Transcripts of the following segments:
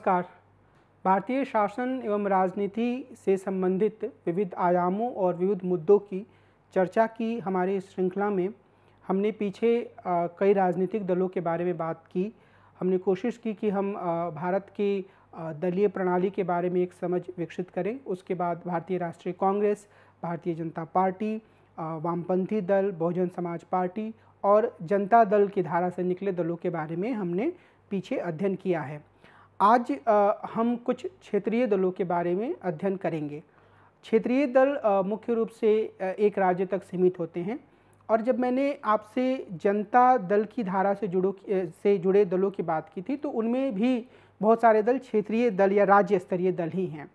नमस्कार भारतीय शासन एवं राजनीति से संबंधित विविध आयामों और विविध मुद्दों की चर्चा की हमारी श्रृंखला में हमने पीछे कई राजनीतिक दलों के बारे में बात की हमने कोशिश की कि हम भारत की दलीय प्रणाली के बारे में एक समझ विकसित करें उसके बाद भारतीय राष्ट्रीय कांग्रेस भारतीय जनता पार्टी वामपंथी दल बहुजन समाज पार्टी और जनता दल की धारा से निकले दलों के बारे में हमने पीछे अध्ययन किया है आज हम कुछ क्षेत्रीय दलों के बारे में अध्ययन करेंगे क्षेत्रीय दल मुख्य रूप से एक राज्य तक सीमित होते हैं और जब मैंने आपसे जनता दल की धारा से जुड़ो से जुड़े दलों की बात की थी तो उनमें भी बहुत सारे दल क्षेत्रीय दल या राज्य स्तरीय दल ही हैं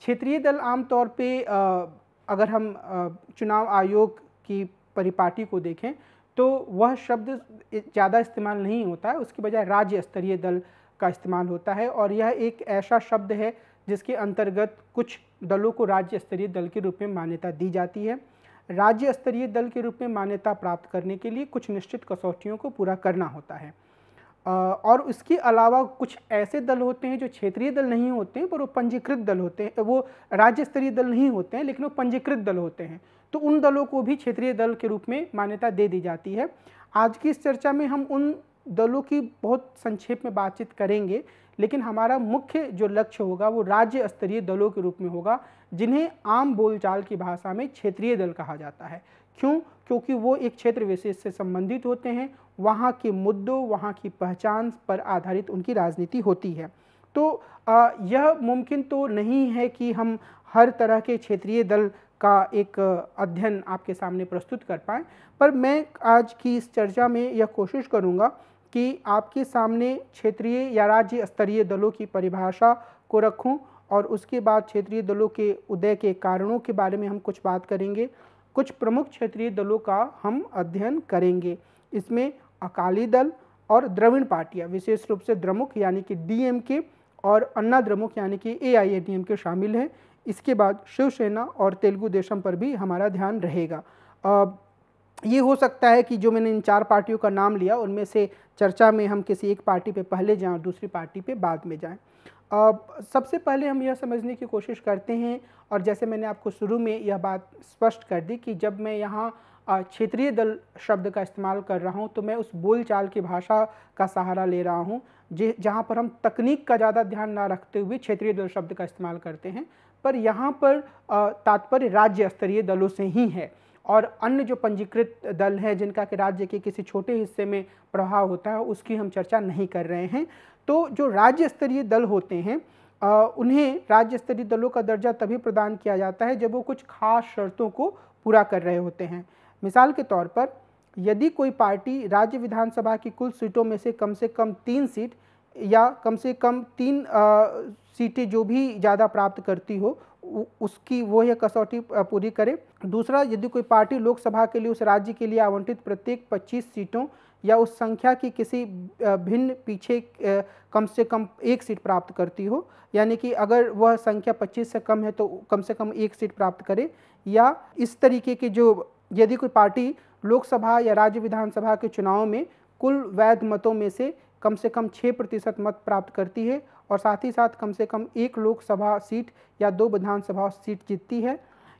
क्षेत्रीय दल आमतौर पे अगर हम चुनाव आयोग की परिपाटी को देखें तो वह शब्द ज़्यादा इस्तेमाल नहीं होता है उसकी बजाय राज्य स्तरीय दल का इस्तेमाल होता है और यह एक ऐसा शब्द है जिसके अंतर्गत कुछ दलों को राज्य स्तरीय दल के रूप में मान्यता दी जाती है राज्य स्तरीय दल के रूप में मान्यता प्राप्त करने के लिए कुछ निश्चित कसौटियों को पूरा करना होता है और उसके अलावा कुछ ऐसे दल होते हैं जो क्षेत्रीय दल नहीं होते हैं पर वो पंजीकृत दल होते हैं वो राज्य स्तरीय दल नहीं होते हैं लेकिन वो पंजीकृत दल होते हैं तो उन दलों को भी क्षेत्रीय दल के रूप में मान्यता दे दी जाती है आज की इस चर्चा में हम उन दलों की बहुत संक्षेप में बातचीत करेंगे लेकिन हमारा मुख्य जो लक्ष्य होगा वो राज्य स्तरीय दलों के रूप में होगा जिन्हें आम बोलचाल की भाषा में क्षेत्रीय दल कहा जाता है क्यों क्योंकि वो एक क्षेत्र विशेष से संबंधित होते हैं वहाँ के मुद्दों वहाँ की पहचान पर आधारित उनकी राजनीति होती है तो आ, यह मुमकिन तो नहीं है कि हम हर तरह के क्षेत्रीय दल का एक अध्ययन आपके सामने प्रस्तुत कर पाएँ पर मैं आज की इस चर्चा में यह कोशिश करूँगा कि आपके सामने क्षेत्रीय या राज्य स्तरीय दलों की परिभाषा को रखूं और उसके बाद क्षेत्रीय दलों के उदय के कारणों के बारे में हम कुछ बात करेंगे कुछ प्रमुख क्षेत्रीय दलों का हम अध्ययन करेंगे इसमें अकाली दल और द्रविड़ पार्टियां विशेष रूप से द्रमुक यानी कि डीएमके और अन्ना द्रमुक यानी कि एआईएडीएमके शामिल हैं इसके बाद शिवसेना और तेलुगु देशम पर भी हमारा ध्यान रहेगा ये हो सकता है कि जो मैंने इन चार पार्टियों का नाम लिया उनमें से चर्चा में हम किसी एक पार्टी पे पहले जाएं और दूसरी पार्टी पे बाद में जाएं अब सबसे पहले हम यह समझने की कोशिश करते हैं और जैसे मैंने आपको शुरू में यह बात स्पष्ट कर दी कि जब मैं यहाँ क्षेत्रीय दल शब्द का इस्तेमाल कर रहा हूँ तो मैं उस बोलचाल की भाषा का सहारा ले रहा हूँ जहाँ पर हम तकनीक का ज़्यादा ध्यान ना रखते हुए क्षेत्रीय दल शब्द का इस्तेमाल करते हैं पर यहाँ पर तात्पर्य राज्य स्तरीय दलों से ही है और अन्य जो पंजीकृत दल हैं जिनका कि राज्य के किसी छोटे हिस्से में प्रभाव होता है उसकी हम चर्चा नहीं कर रहे हैं तो जो राज्य स्तरीय दल होते हैं आ, उन्हें राज्य स्तरीय दलों का दर्जा तभी प्रदान किया जाता है जब वो कुछ खास शर्तों को पूरा कर रहे होते हैं मिसाल के तौर पर यदि कोई पार्टी राज्य विधानसभा की कुल सीटों में से कम से कम तीन सीट या कम से कम तीन सीटें जो भी ज़्यादा प्राप्त करती हो उसकी वो यह कसौटी पूरी करे दूसरा यदि कोई पार्टी लोकसभा के लिए उस राज्य के लिए आवंटित प्रत्येक 25 सीटों या उस संख्या की किसी भिन्न पीछे कम से कम एक सीट प्राप्त करती हो यानी कि अगर वह संख्या 25 से कम है तो कम से कम एक सीट प्राप्त करे या इस तरीके की जो यदि कोई पार्टी लोकसभा या राज्य विधानसभा के चुनाव में कुल वैध मतों में से कम से कम छः प्रतिशत मत प्राप्त करती है और साथ ही साथ कम से कम एक लोकसभा सीट या दो विधानसभा सीट जीतती है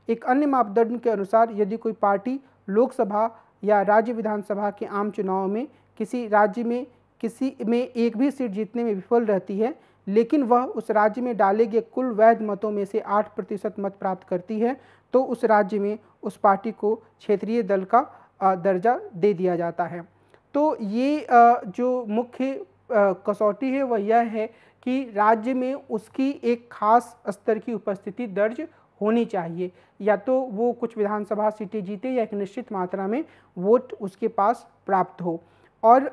एक अन्य मापदंड के अनुसार यदि कोई पार्टी लोकसभा या राज्य विधानसभा के आम चुनाव में किसी राज्य में किसी में एक भी सीट जीतने में विफल रहती है लेकिन वह उस राज्य में डाले गए कुल वैध मतों में से आठ प्रतिशत मत प्राप्त करती है तो उस राज्य में उस पार्टी को क्षेत्रीय दल का दर्जा दे दिया जाता है तो ये जो मुख्य कसौटी है वह यह है कि राज्य में उसकी एक खास स्तर की उपस्थिति दर्ज होनी चाहिए या तो वो कुछ विधानसभा सीटें जीते या एक निश्चित मात्रा में वोट उसके पास प्राप्त हो और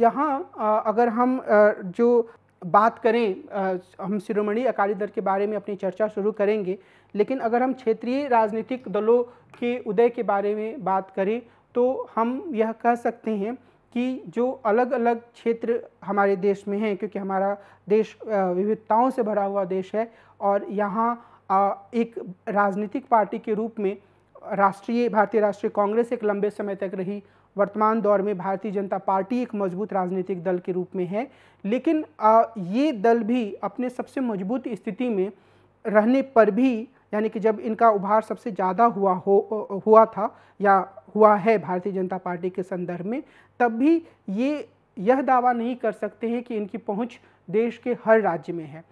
यहाँ अगर हम जो बात करें हम शिरोमणि अकाली दल के बारे में अपनी चर्चा शुरू करेंगे लेकिन अगर हम क्षेत्रीय राजनीतिक दलों के उदय के बारे में बात करें तो हम यह कह सकते हैं कि जो अलग अलग क्षेत्र हमारे देश में हैं क्योंकि हमारा देश विविधताओं से भरा हुआ देश है और यहाँ एक राजनीतिक पार्टी के रूप में राष्ट्रीय भारतीय राष्ट्रीय कांग्रेस एक लंबे समय तक रही वर्तमान दौर में भारतीय जनता पार्टी एक मजबूत राजनीतिक दल के रूप में है लेकिन ये दल भी अपने सबसे मजबूत स्थिति में रहने पर भी यानी कि जब इनका उभार सबसे ज़्यादा हुआ हो हुआ था या हुआ है भारतीय जनता पार्टी के संदर्भ में तब भी ये यह दावा नहीं कर सकते हैं कि इनकी पहुंच देश के हर राज्य में है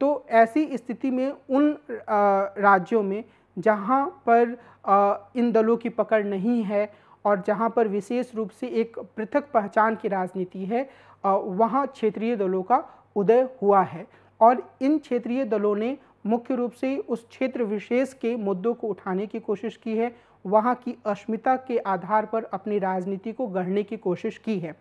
तो ऐसी स्थिति में उन राज्यों में जहां पर इन दलों की पकड़ नहीं है और जहां पर विशेष रूप से एक पृथक पहचान की राजनीति है वहां क्षेत्रीय दलों का उदय हुआ है और इन क्षेत्रीय दलों ने मुख्य रूप से उस क्षेत्र विशेष के मुद्दों को उठाने की कोशिश की है वहाँ की अस्मिता के आधार पर अपनी राजनीति को गढ़ने की कोशिश की है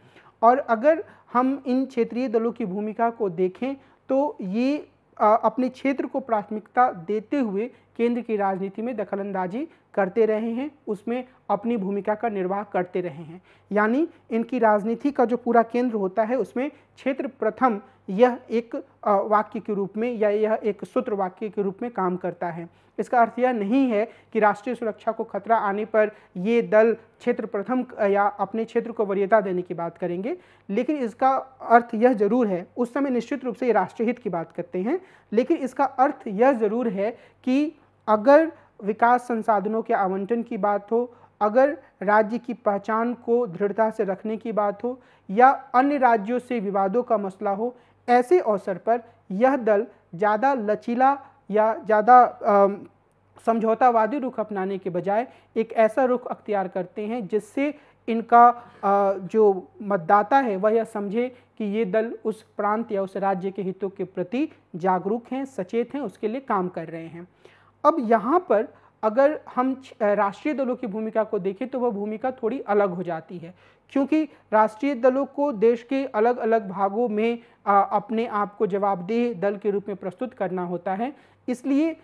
और अगर हम इन क्षेत्रीय दलों की भूमिका को देखें तो ये अपने क्षेत्र को प्राथमिकता देते हुए केंद्र की राजनीति में दखलंदाजी करते रहे हैं उसमें अपनी भूमिका का निर्वाह करते रहे हैं यानी इनकी राजनीति का जो पूरा केंद्र होता है उसमें क्षेत्र प्रथम यह एक वाक्य के रूप में या यह एक सूत्र वाक्य के रूप में काम करता है इसका अर्थ यह नहीं है कि राष्ट्रीय सुरक्षा को खतरा आने पर ये दल क्षेत्र प्रथम या अपने क्षेत्र को वरीयता देने की बात करेंगे लेकिन इसका अर्थ यह जरूर है उस समय निश्चित रूप से ये राष्ट्रीय हित की बात करते हैं लेकिन इसका अर्थ यह ज़रूर है कि अगर विकास संसाधनों के आवंटन की बात हो अगर राज्य की पहचान को दृढ़ता से रखने की बात हो या अन्य राज्यों से विवादों का मसला हो ऐसे अवसर पर यह दल ज़्यादा लचीला या ज़्यादा समझौतावादी रुख अपनाने के बजाय एक ऐसा रुख अख्तियार करते हैं जिससे इनका जो मतदाता है वह यह समझे कि ये दल उस प्रांत या उस राज्य के हितों के प्रति जागरूक हैं सचेत हैं उसके लिए काम कर रहे हैं अब यहाँ पर अगर हम राष्ट्रीय दलों की भूमिका को देखें तो वह भूमिका थोड़ी अलग हो जाती है क्योंकि राष्ट्रीय दलों को देश के अलग अलग भागों में अपने आप को जवाबदेह दल के रूप में प्रस्तुत करना होता है इसलिए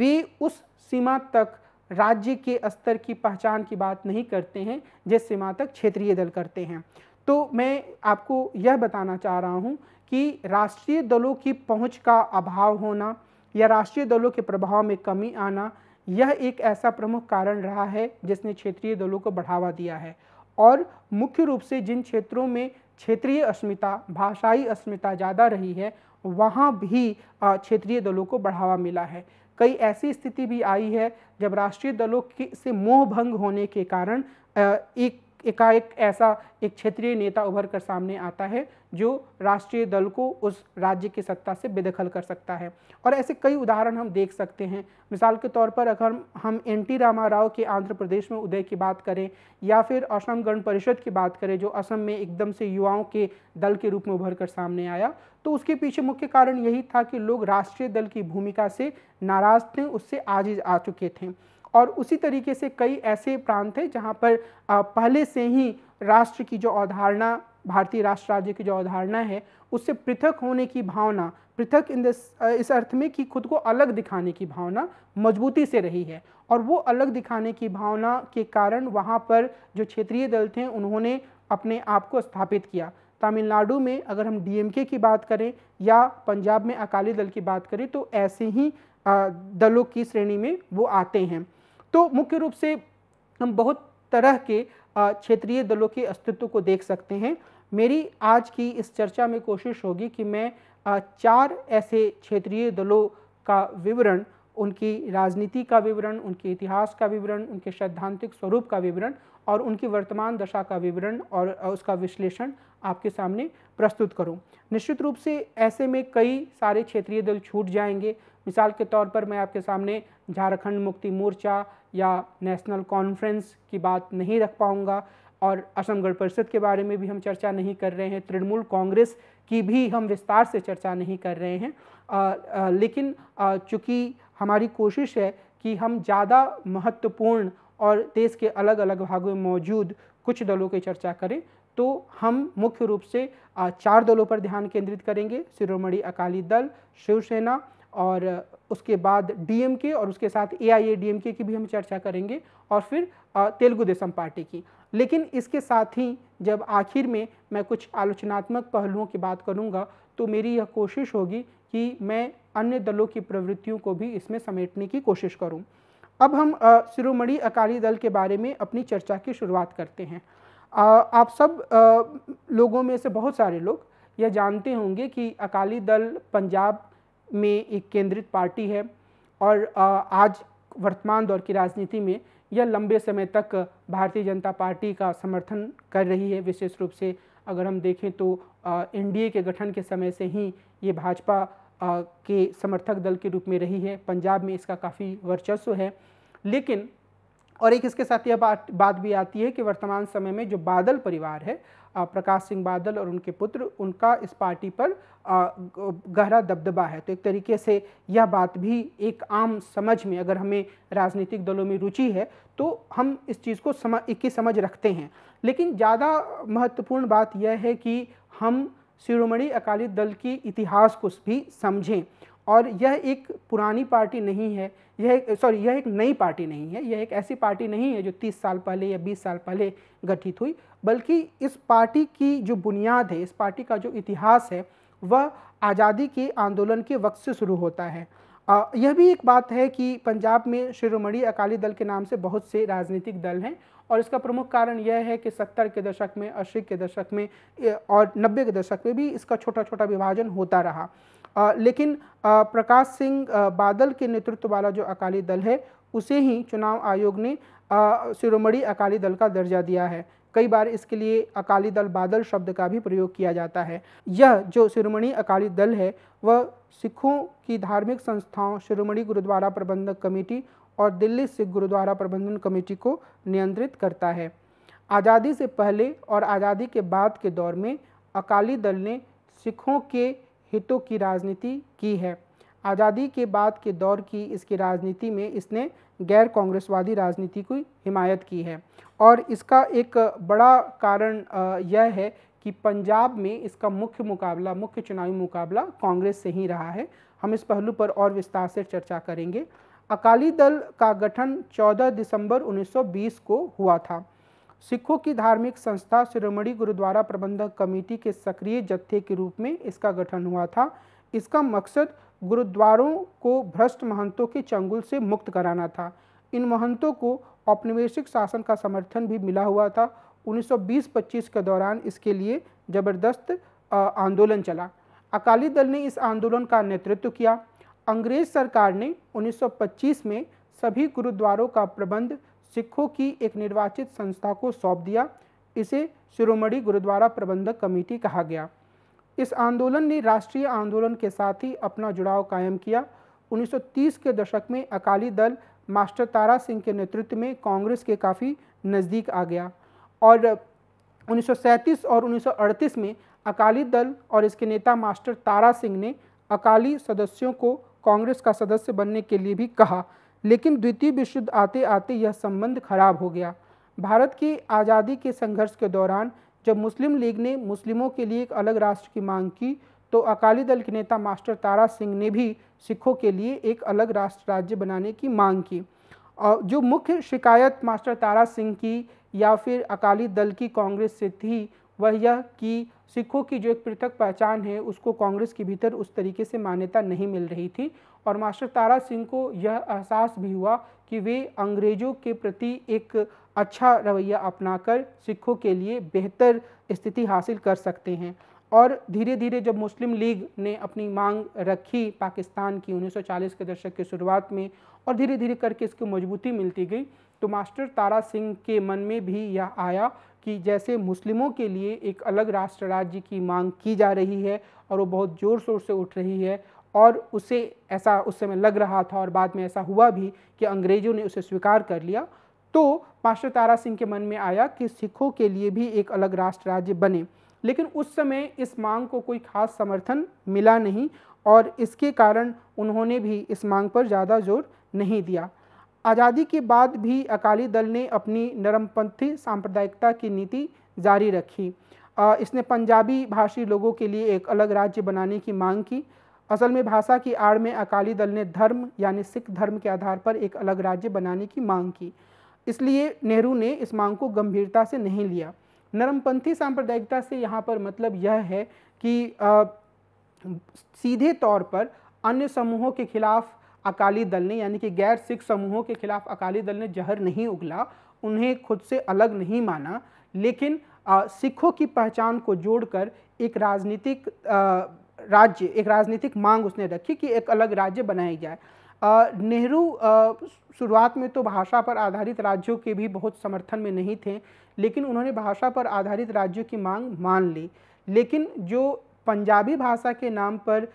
वे उस सीमा तक राज्य के स्तर की पहचान की बात नहीं करते हैं जिस सीमा तक क्षेत्रीय दल करते हैं तो मैं आपको यह बताना चाह रहा हूँ कि राष्ट्रीय दलों की पहुँच का अभाव होना या राष्ट्रीय दलों के प्रभाव में कमी आना यह एक ऐसा प्रमुख कारण रहा है जिसने क्षेत्रीय दलों को बढ़ावा दिया है और मुख्य रूप से जिन क्षेत्रों में क्षेत्रीय अस्मिता भाषाई अस्मिता ज़्यादा रही है वहाँ भी क्षेत्रीय दलों को बढ़ावा मिला है कई ऐसी स्थिति भी आई है जब राष्ट्रीय दलों के से मोह भंग होने के कारण एक एकाएक ऐसा एक क्षेत्रीय नेता उभर कर सामने आता है जो राष्ट्रीय दल को उस राज्य की सत्ता से बेदखल कर सकता है और ऐसे कई उदाहरण हम देख सकते हैं मिसाल के तौर पर अगर हम एन टी रामा राव के आंध्र प्रदेश में उदय की बात करें या फिर असम गण परिषद की बात करें जो असम में एकदम से युवाओं के दल के रूप में उभर कर सामने आया तो उसके पीछे मुख्य कारण यही था कि लोग राष्ट्रीय दल की भूमिका से नाराज थे उससे आजिज आ चुके थे और उसी तरीके से कई ऐसे प्रांत हैं जहाँ पर पहले से ही राष्ट्र की जो अवधारणा भारतीय राष्ट्र राज्य की जो अवधारणा है उससे पृथक होने की भावना पृथक इन दिस इस अर्थ में कि खुद को अलग दिखाने की भावना मजबूती से रही है और वो अलग दिखाने की भावना के कारण वहाँ पर जो क्षेत्रीय दल थे उन्होंने अपने आप को स्थापित किया तमिलनाडु में अगर हम डीएमके की बात करें या पंजाब में अकाली दल की बात करें तो ऐसे ही दलों की श्रेणी में वो आते हैं तो मुख्य रूप से हम बहुत तरह के क्षेत्रीय दलों के अस्तित्व को देख सकते हैं मेरी आज की इस चर्चा में कोशिश होगी कि मैं चार ऐसे क्षेत्रीय दलों का विवरण उनकी राजनीति का विवरण उनके इतिहास का विवरण उनके सैद्धांतिक स्वरूप का विवरण और उनकी वर्तमान दशा का विवरण और उसका विश्लेषण आपके सामने प्रस्तुत करूं। निश्चित रूप से ऐसे में कई सारे क्षेत्रीय दल छूट जाएंगे मिसाल के तौर पर मैं आपके सामने झारखंड मुक्ति मोर्चा या नेशनल कॉन्फ्रेंस की बात नहीं रख पाऊँगा और असम गण परिषद के बारे में भी हम चर्चा नहीं कर रहे हैं तृणमूल कांग्रेस की भी हम विस्तार से चर्चा नहीं कर रहे हैं आ, आ, लेकिन चूँकि हमारी कोशिश है कि हम ज़्यादा महत्वपूर्ण और देश के अलग अलग भागों में मौजूद कुछ दलों की चर्चा करें तो हम मुख्य रूप से चार दलों पर ध्यान केंद्रित करेंगे शिरोमणि अकाली दल शिवसेना और उसके बाद डीएमके और उसके साथ ए डीएमके की भी हम चर्चा करेंगे और फिर तेलुगु देशम पार्टी की लेकिन इसके साथ ही जब आखिर में मैं कुछ आलोचनात्मक पहलुओं की बात करूंगा तो मेरी यह कोशिश होगी कि मैं अन्य दलों की प्रवृत्तियों को भी इसमें समेटने की कोशिश करूँ अब हम शिरोमणि अकाली दल के बारे में अपनी चर्चा की शुरुआत करते हैं आप सब लोगों में से बहुत सारे लोग यह जानते होंगे कि अकाली दल पंजाब में एक केंद्रित पार्टी है और आज वर्तमान दौर की राजनीति में यह लंबे समय तक भारतीय जनता पार्टी का समर्थन कर रही है विशेष रूप से अगर हम देखें तो एनडीए के गठन के समय से ही ये भाजपा के समर्थक दल के रूप में रही है पंजाब में इसका काफ़ी वर्चस्व है लेकिन और एक इसके साथ यह बात बात भी आती है कि वर्तमान समय में जो बादल परिवार है प्रकाश सिंह बादल और उनके पुत्र उनका इस पार्टी पर गहरा दबदबा है तो एक तरीके से यह बात भी एक आम समझ में अगर हमें राजनीतिक दलों में रुचि है तो हम इस चीज़ को समझ ही समझ रखते हैं लेकिन ज़्यादा महत्वपूर्ण बात यह है कि हम शिरोमणि अकाली दल की इतिहास को भी समझें और यह एक पुरानी पार्टी नहीं है यह सॉरी यह एक नई पार्टी नहीं है यह एक ऐसी पार्टी नहीं है जो 30 साल पहले या 20 साल पहले गठित हुई बल्कि इस पार्टी की जो बुनियाद है इस पार्टी का जो इतिहास है वह आज़ादी के आंदोलन के वक्त से शुरू होता है आ, यह भी एक बात है कि पंजाब में शिरोमणि अकाली दल के नाम से बहुत से राजनीतिक दल हैं और इसका प्रमुख कारण यह है कि सत्तर के दशक में अस्सी के दशक में और नब्बे के दशक में भी इसका छोटा छोटा विभाजन होता रहा लेकिन प्रकाश सिंह बादल के नेतृत्व वाला जो अकाली दल है उसे ही चुनाव आयोग ने शिरोमणि अकाली दल का दर्जा दिया है कई बार इसके लिए अकाली दल बादल शब्द का भी प्रयोग किया जाता है यह जो शिरोमणि अकाली दल है वह सिखों की धार्मिक संस्थाओं शिरोमणि गुरुद्वारा प्रबंधक कमेटी और दिल्ली सिख गुरुद्वारा प्रबंधन कमेटी को नियंत्रित करता है आज़ादी से पहले और आज़ादी के बाद के दौर में अकाली दल ने सिखों के हितों की राजनीति की है आज़ादी के बाद के दौर की इसकी राजनीति में इसने गैर कांग्रेसवादी राजनीति की हिमायत की है और इसका एक बड़ा कारण यह है कि पंजाब में इसका मुख्य मुकाबला मुख्य चुनावी मुकाबला कांग्रेस से ही रहा है हम इस पहलू पर और विस्तार से चर्चा करेंगे अकाली दल का गठन 14 दिसंबर 1920 को हुआ था सिखों की धार्मिक संस्था शिरोमणि गुरुद्वारा प्रबंधक कमेटी के सक्रिय जत्थे के रूप में इसका गठन हुआ था इसका मकसद गुरुद्वारों को भ्रष्ट महंतों के चंगुल से मुक्त कराना था इन महंतों को औपनिवेशिक शासन का समर्थन भी मिला हुआ था 1920-25 के दौरान इसके लिए ज़बरदस्त आंदोलन चला अकाली दल ने इस आंदोलन का नेतृत्व किया अंग्रेज सरकार ने 1925 में सभी गुरुद्वारों का प्रबंध सिखों की एक निर्वाचित संस्था को सौंप दिया इसे शिरोमणि गुरुद्वारा प्रबंधक कमेटी कहा गया इस आंदोलन ने राष्ट्रीय आंदोलन के साथ ही अपना जुड़ाव कायम किया 1930 के दशक में अकाली दल मास्टर तारा सिंह के नेतृत्व में कांग्रेस के काफ़ी नज़दीक आ गया और 1937 और 1938 में अकाली दल और इसके नेता मास्टर तारा सिंह ने अकाली सदस्यों को कांग्रेस का सदस्य बनने के लिए भी कहा लेकिन द्वितीय विश्व युद्ध आते आते यह संबंध खराब हो गया भारत की आज़ादी के संघर्ष के दौरान जब मुस्लिम लीग ने मुस्लिमों के लिए एक अलग राष्ट्र की मांग की तो अकाली दल के नेता मास्टर तारा सिंह ने भी सिखों के लिए एक अलग राष्ट्र राज्य बनाने की मांग की और जो मुख्य शिकायत मास्टर तारा सिंह की या फिर अकाली दल की कांग्रेस से थी वह यह कि सिखों की जो एक पृथक पहचान है उसको कांग्रेस के भीतर उस तरीके से मान्यता नहीं मिल रही थी और मास्टर तारा सिंह को यह एहसास भी हुआ कि वे अंग्रेज़ों के प्रति एक अच्छा रवैया अपनाकर सिखों के लिए बेहतर स्थिति हासिल कर सकते हैं और धीरे धीरे जब मुस्लिम लीग ने अपनी मांग रखी पाकिस्तान की 1940 के दशक की शुरुआत में और धीरे धीरे करके इसकी मजबूती मिलती गई तो मास्टर तारा सिंह के मन में भी यह आया कि जैसे मुस्लिमों के लिए एक अलग राष्ट्र राज्य की मांग की जा रही है और वो बहुत ज़ोर शोर से उठ रही है और उसे ऐसा उस समय लग रहा था और बाद में ऐसा हुआ भी कि अंग्रेज़ों ने उसे स्वीकार कर लिया तो मास्टर तारा सिंह के मन में आया कि सिखों के लिए भी एक अलग राष्ट्र राज्य बने लेकिन उस समय इस मांग को कोई खास समर्थन मिला नहीं और इसके कारण उन्होंने भी इस मांग पर ज़्यादा जोर नहीं दिया आज़ादी के बाद भी अकाली दल ने अपनी नरमपंथी सांप्रदायिकता की नीति जारी रखी इसने पंजाबी भाषी लोगों के लिए एक अलग राज्य बनाने की मांग की असल में भाषा की आड़ में अकाली दल ने धर्म यानी सिख धर्म के आधार पर एक अलग राज्य बनाने की मांग की इसलिए नेहरू ने इस मांग को गंभीरता से नहीं लिया नरमपंथी सांप्रदायिकता से यहाँ पर मतलब यह है कि आ, सीधे तौर पर अन्य समूहों के खिलाफ अकाली दल ने यानी कि गैर सिख समूहों के खिलाफ अकाली दल ने जहर नहीं उगला उन्हें खुद से अलग नहीं माना लेकिन आ, सिखों की पहचान को जोड़कर एक राजनीतिक राज्य एक राजनीतिक मांग उसने रखी कि एक अलग राज्य बनाया जाए नेहरू शुरुआत में तो भाषा पर आधारित राज्यों के भी बहुत समर्थन में नहीं थे लेकिन उन्होंने भाषा पर आधारित राज्यों की मांग मान ली लेकिन जो पंजाबी भाषा के नाम पर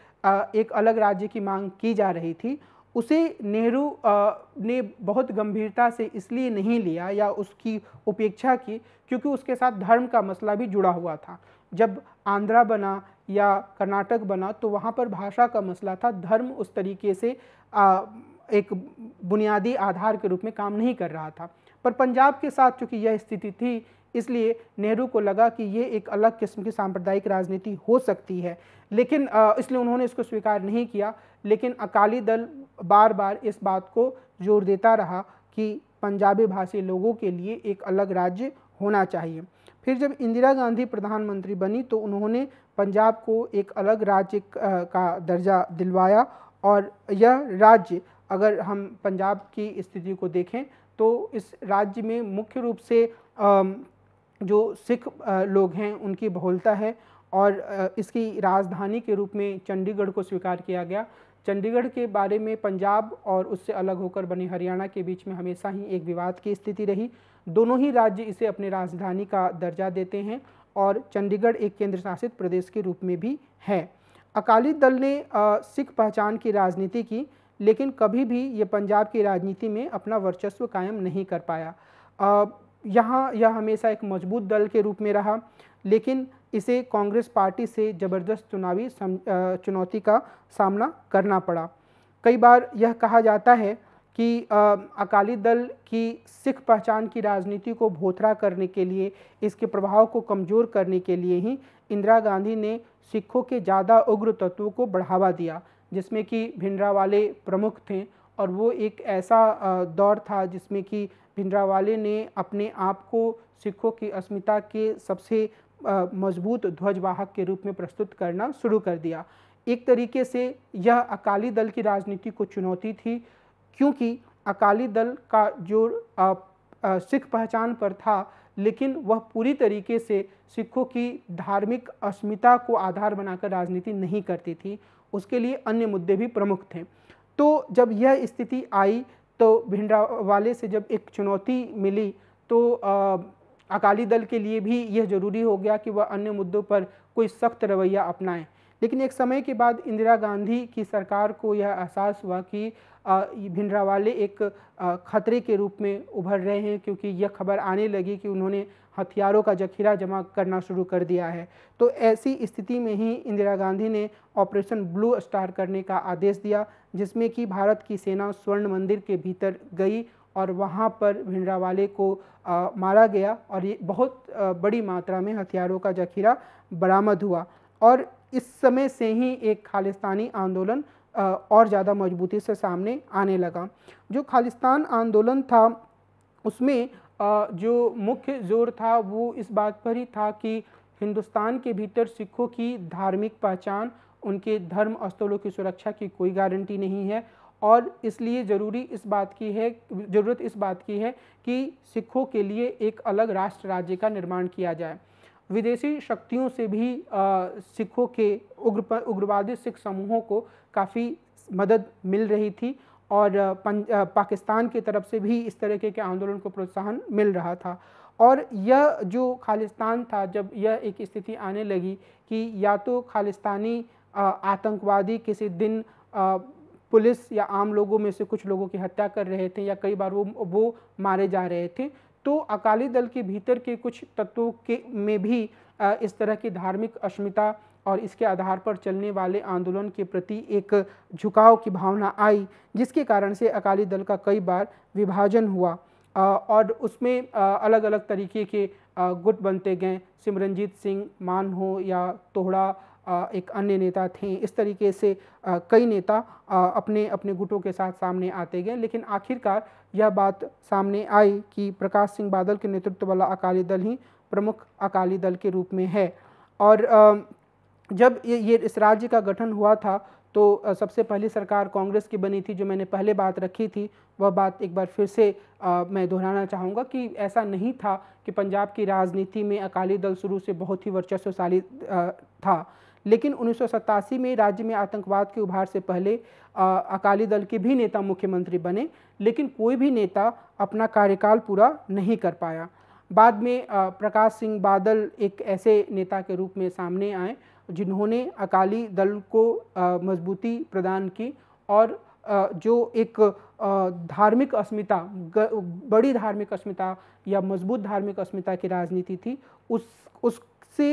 एक अलग राज्य की मांग की जा रही थी उसे नेहरू ने बहुत गंभीरता से इसलिए नहीं लिया या उसकी उपेक्षा की क्योंकि उसके साथ धर्म का मसला भी जुड़ा हुआ था जब आंध्रा बना या कर्नाटक बना तो वहाँ पर भाषा का मसला था धर्म उस तरीके से आ, एक बुनियादी आधार के रूप में काम नहीं कर रहा था पर पंजाब के साथ चूँकि यह स्थिति थी इसलिए नेहरू को लगा कि ये एक अलग किस्म की सांप्रदायिक राजनीति हो सकती है लेकिन इसलिए उन्होंने इसको स्वीकार नहीं किया लेकिन अकाली दल बार बार इस बात को जोर देता रहा कि पंजाबी भाषी लोगों के लिए एक अलग राज्य होना चाहिए फिर जब इंदिरा गांधी प्रधानमंत्री बनी तो उन्होंने पंजाब को एक अलग राज्य का दर्जा दिलवाया और यह राज्य अगर हम पंजाब की स्थिति को देखें तो इस राज्य में मुख्य रूप से जो सिख लोग हैं उनकी बहुलता है और इसकी राजधानी के रूप में चंडीगढ़ को स्वीकार किया गया चंडीगढ़ के बारे में पंजाब और उससे अलग होकर बने हरियाणा के बीच में हमेशा ही एक विवाद की स्थिति रही दोनों ही राज्य इसे अपने राजधानी का दर्जा देते हैं और चंडीगढ़ एक केंद्र शासित प्रदेश के रूप में भी है अकाली दल ने सिख पहचान की राजनीति की लेकिन कभी भी ये पंजाब की राजनीति में अपना वर्चस्व कायम नहीं कर पाया यहाँ यह हमेशा एक मजबूत दल के रूप में रहा लेकिन इसे कांग्रेस पार्टी से ज़बरदस्त चुनावी चुनौती का सामना करना पड़ा कई बार यह कहा जाता है कि आ, अकाली दल की सिख पहचान की राजनीति को भोथरा करने के लिए इसके प्रभाव को कमज़ोर करने के लिए ही इंदिरा गांधी ने सिखों के ज़्यादा उग्र तत्वों को बढ़ावा दिया जिसमें कि भिंडरावाले प्रमुख थे और वो एक ऐसा दौर था जिसमें कि भिंडरावाले ने अपने आप को सिखों की अस्मिता के सबसे मजबूत ध्वजवाहक के रूप में प्रस्तुत करना शुरू कर दिया एक तरीके से यह अकाली दल की राजनीति को चुनौती थी क्योंकि अकाली दल का जो सिख पहचान पर था लेकिन वह पूरी तरीके से सिखों की धार्मिक अस्मिता को आधार बनाकर राजनीति नहीं करती थी उसके लिए अन्य मुद्दे भी प्रमुख थे तो जब यह स्थिति आई तो भिंडरा वाले से जब एक चुनौती मिली तो अकाली दल के लिए भी यह जरूरी हो गया कि वह अन्य मुद्दों पर कोई सख्त रवैया अपनाएं लेकिन एक समय के बाद इंदिरा गांधी की सरकार को यह एहसास हुआ कि भिंडरावाले एक खतरे के रूप में उभर रहे हैं क्योंकि यह खबर आने लगी कि उन्होंने हथियारों का जखीरा जमा करना शुरू कर दिया है तो ऐसी स्थिति में ही इंदिरा गांधी ने ऑपरेशन ब्लू स्टार करने का आदेश दिया जिसमें कि भारत की सेना स्वर्ण मंदिर के भीतर गई और वहाँ पर भिंडरावाले को आ, मारा गया और ये बहुत आ, बड़ी मात्रा में हथियारों का जखीरा बरामद हुआ और इस समय से ही एक खालिस्तानी आंदोलन आ, और ज़्यादा मजबूती से सामने आने लगा जो खालिस्तान आंदोलन था उसमें आ, जो मुख्य जोर था वो इस बात पर ही था कि हिंदुस्तान के भीतर सिखों की धार्मिक पहचान उनके धर्म स्थलों की सुरक्षा की कोई गारंटी नहीं है और इसलिए ज़रूरी इस बात की है ज़रूरत इस बात की है कि सिखों के लिए एक अलग राष्ट्र राज्य का निर्माण किया जाए विदेशी शक्तियों से भी सिखों के उग्र उग्रवादी सिख समूहों को काफ़ी मदद मिल रही थी और पाकिस्तान की तरफ से भी इस तरीके के आंदोलन को प्रोत्साहन मिल रहा था और यह जो खालिस्तान था जब यह एक स्थिति आने लगी कि या तो खालिस्तानी आतंकवादी किसी दिन पुलिस या आम लोगों में से कुछ लोगों की हत्या कर रहे थे या कई बार वो वो मारे जा रहे थे तो अकाली दल के भीतर के कुछ तत्वों के में भी इस तरह की धार्मिक अस्मिता और इसके आधार पर चलने वाले आंदोलन के प्रति एक झुकाव की भावना आई जिसके कारण से अकाली दल का कई बार विभाजन हुआ और उसमें अलग अलग तरीके के गुट बनते गए सिमरनजीत सिंह मान हो या तोहड़ा एक अन्य नेता थे इस तरीके से कई नेता अपने अपने गुटों के साथ सामने आते गए लेकिन आखिरकार यह बात सामने आई कि प्रकाश सिंह बादल के नेतृत्व वाला अकाली दल ही प्रमुख अकाली दल के रूप में है और जब ये इस राज्य का गठन हुआ था तो सबसे पहली सरकार कांग्रेस की बनी थी जो मैंने पहले बात रखी थी वह बात एक बार फिर से आ, मैं दोहराना चाहूँगा कि ऐसा नहीं था कि पंजाब की राजनीति में अकाली दल शुरू से बहुत ही वर्चस्वशाली था लेकिन उन्नीस में राज्य में आतंकवाद के उभार से पहले आ, अकाली दल के भी नेता मुख्यमंत्री बने लेकिन कोई भी नेता अपना कार्यकाल पूरा नहीं कर पाया बाद में आ, प्रकाश सिंह बादल एक ऐसे नेता के रूप में सामने आए जिन्होंने अकाली दल को आ, मजबूती प्रदान की और जो एक धार्मिक अस्मिता बड़ी धार्मिक अस्मिता या मजबूत धार्मिक अस्मिता की राजनीति थी उस उससे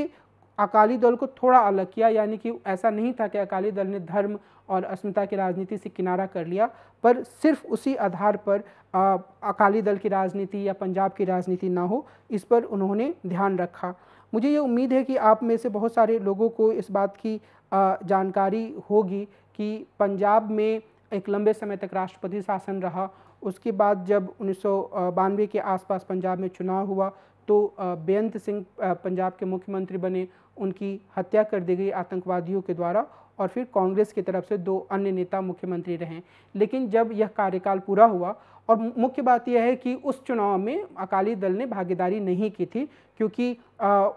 अकाली दल को थोड़ा अलग किया यानी कि ऐसा नहीं था कि अकाली दल ने धर्म और अस्मिता की राजनीति से किनारा कर लिया पर सिर्फ उसी आधार पर आ, अकाली दल की राजनीति या पंजाब की राजनीति ना हो इस पर उन्होंने ध्यान रखा मुझे ये उम्मीद है कि आप में से बहुत सारे लोगों को इस बात की आ, जानकारी होगी कि पंजाब में एक लंबे समय तक राष्ट्रपति शासन रहा उसके बाद जब उन्नीस के आसपास पंजाब में चुनाव हुआ तो बेअंत सिंह पंजाब के मुख्यमंत्री बने उनकी हत्या कर दी गई आतंकवादियों के द्वारा और फिर कांग्रेस की तरफ से दो अन्य नेता मुख्यमंत्री रहे लेकिन जब यह कार्यकाल पूरा हुआ और मुख्य बात यह है कि उस चुनाव में अकाली दल ने भागीदारी नहीं की थी क्योंकि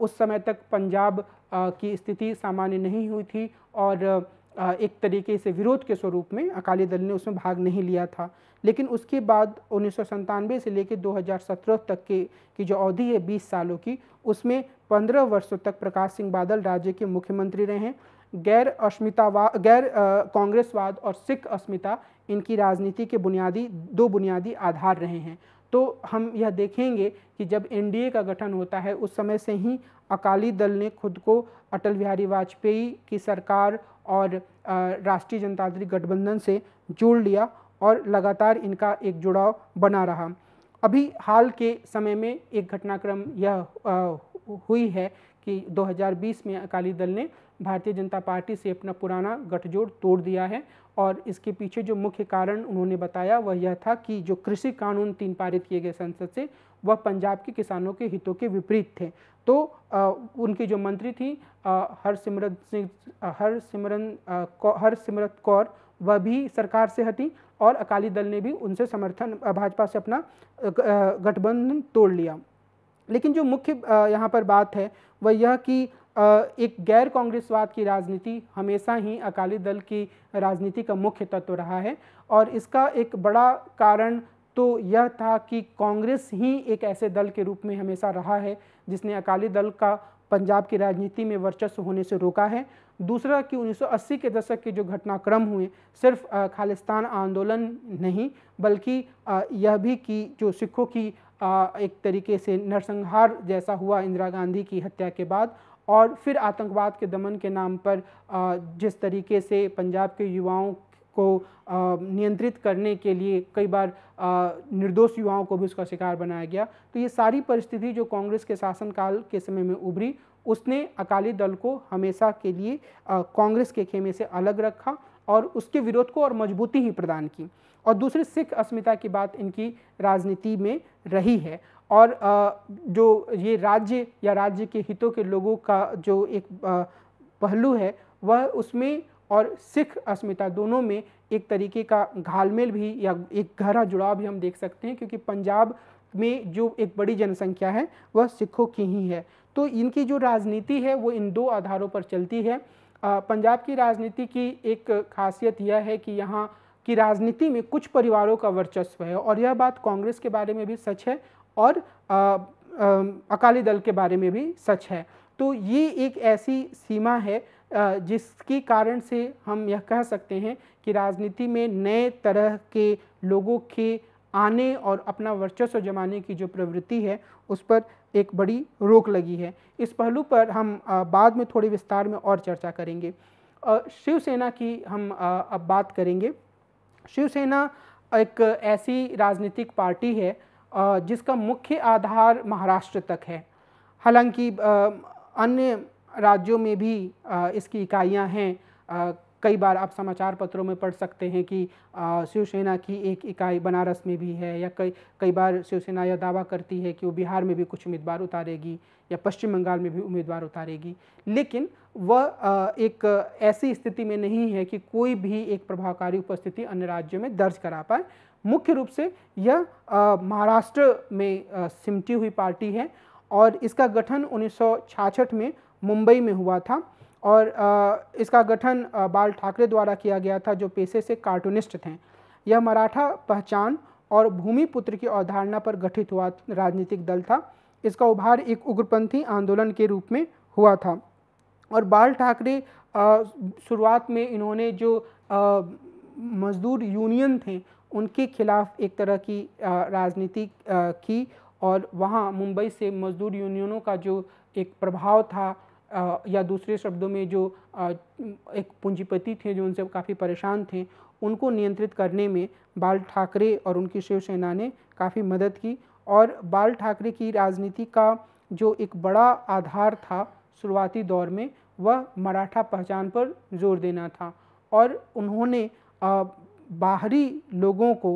उस समय तक पंजाब की स्थिति सामान्य नहीं हुई थी और एक तरीके से विरोध के स्वरूप में अकाली दल ने उसमें भाग नहीं लिया था लेकिन उसके बाद उन्नीस से लेकर 2017 तक के की जो अवधि है 20 सालों की उसमें 15 वर्षों तक प्रकाश सिंह बादल राज्य के मुख्यमंत्री रहे हैं गैर अस्मितावाद गैर कांग्रेसवाद और सिख अस्मिता इनकी राजनीति के बुनियादी दो बुनियादी आधार रहे हैं तो हम यह देखेंगे कि जब एनडीए का गठन होता है उस समय से ही अकाली दल ने खुद को अटल बिहारी वाजपेयी की सरकार और राष्ट्रीय जनतांत्रिक गठबंधन से जोड़ लिया और लगातार इनका एक जुड़ाव बना रहा अभी हाल के समय में एक घटनाक्रम यह आ, हुई है कि 2020 में अकाली दल ने भारतीय जनता पार्टी से अपना पुराना गठजोड़ तोड़ दिया है और इसके पीछे जो मुख्य कारण उन्होंने बताया वह यह था कि जो कृषि कानून तीन पारित किए गए संसद से वह पंजाब के किसानों के हितों के विपरीत थे तो आ, उनकी जो मंत्री थी हरसिमरत सिंह हरसिमरन हरसिमरत कौर वह भी सरकार से हटी और अकाली दल ने भी उनसे समर्थन भाजपा से अपना गठबंधन तोड़ लिया लेकिन जो मुख्य यहाँ पर बात है वह यह कि एक गैर कांग्रेसवाद की राजनीति हमेशा ही अकाली दल की राजनीति का मुख्य तत्व रहा है और इसका एक बड़ा कारण तो यह था कि कांग्रेस ही एक ऐसे दल के रूप में हमेशा रहा है जिसने अकाली दल का पंजाब की राजनीति में वर्चस्व होने से रोका है दूसरा कि 1980 के दशक के जो घटनाक्रम हुए सिर्फ खालिस्तान आंदोलन नहीं बल्कि यह भी कि जो सिखों की एक तरीके से नरसंहार जैसा हुआ इंदिरा गांधी की हत्या के बाद और फिर आतंकवाद के दमन के नाम पर जिस तरीके से पंजाब के युवाओं को नियंत्रित करने के लिए कई बार निर्दोष युवाओं को भी उसका शिकार बनाया गया तो ये सारी परिस्थिति जो कांग्रेस के शासनकाल के समय में उभरी उसने अकाली दल को हमेशा के लिए कांग्रेस के खेमे से अलग रखा और उसके विरोध को और मजबूती ही प्रदान की और दूसरी सिख अस्मिता की बात इनकी राजनीति में रही है और जो ये राज्य या राज्य के हितों के लोगों का जो एक पहलू है वह उसमें और सिख अस्मिता दोनों में एक तरीके का घालमेल भी या एक गहरा जुड़ाव भी हम देख सकते हैं क्योंकि पंजाब में जो एक बड़ी जनसंख्या है वह सिखों की ही है तो इनकी जो राजनीति है वो इन दो आधारों पर चलती है पंजाब की राजनीति की एक खासियत यह है कि यहाँ की राजनीति में कुछ परिवारों का वर्चस्व है और यह बात कांग्रेस के बारे में भी सच है और आ, आ, अकाली दल के बारे में भी सच है तो ये एक ऐसी सीमा है जिसके कारण से हम यह कह सकते हैं कि राजनीति में नए तरह के लोगों के आने और अपना वर्चस्व जमाने की जो प्रवृत्ति है उस पर एक बड़ी रोक लगी है इस पहलू पर हम बाद में थोड़े विस्तार में और चर्चा करेंगे शिवसेना की हम अब बात करेंगे शिवसेना एक ऐसी राजनीतिक पार्टी है जिसका मुख्य आधार महाराष्ट्र तक है हालांकि अन्य राज्यों में भी इसकी इकाइयाँ हैं कई बार आप समाचार पत्रों में पढ़ सकते हैं कि शिवसेना की एक इकाई बनारस में भी है या कई कई बार शिवसेना यह दावा करती है कि वो बिहार में भी कुछ उम्मीदवार उतारेगी या पश्चिम बंगाल में भी उम्मीदवार उतारेगी लेकिन वह एक ऐसी स्थिति में नहीं है कि कोई भी एक प्रभावकारी उपस्थिति अन्य राज्यों में दर्ज करा पाए मुख्य रूप से यह महाराष्ट्र में सिमटी हुई पार्टी है और इसका गठन उन्नीस में मुंबई में हुआ था और इसका गठन बाल ठाकरे द्वारा किया गया था जो पेशे से कार्टूनिस्ट थे यह मराठा पहचान और भूमिपुत्र की अवधारणा पर गठित हुआ राजनीतिक दल था इसका उभार एक उग्रपंथी आंदोलन के रूप में हुआ था और बाल ठाकरे शुरुआत में इन्होंने जो मजदूर यूनियन थे उनके खिलाफ एक तरह की राजनीति की और वहाँ मुंबई से मजदूर यूनियनों का जो एक प्रभाव था या दूसरे शब्दों में जो एक पूंजीपति थे जो उनसे काफ़ी परेशान थे उनको नियंत्रित करने में बाल ठाकरे और उनकी शिवसेना ने काफ़ी मदद की और बाल ठाकरे की राजनीति का जो एक बड़ा आधार था शुरुआती दौर में वह मराठा पहचान पर जोर देना था और उन्होंने बाहरी लोगों को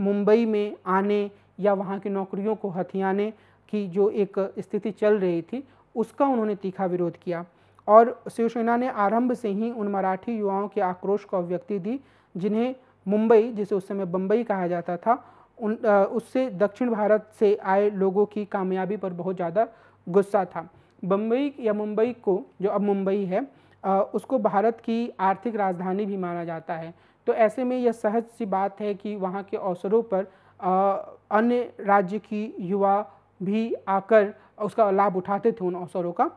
मुंबई में आने या वहाँ की नौकरियों को हथियाने की जो एक स्थिति चल रही थी उसका उन्होंने तीखा विरोध किया और शिवसेना ने आरंभ से ही उन मराठी युवाओं के आक्रोश को अभिव्यक्ति दी जिन्हें मुंबई जिसे उस समय बम्बई कहा जाता था उन आ, उससे दक्षिण भारत से आए लोगों की कामयाबी पर बहुत ज़्यादा गुस्सा था बम्बई या मुंबई को जो अब मुंबई है आ, उसको भारत की आर्थिक राजधानी भी माना जाता है तो ऐसे में यह सहज सी बात है कि वहाँ के अवसरों पर आ, अन्य राज्य की युवा भी आकर उसका लाभ उठाते थे उन अवसरों का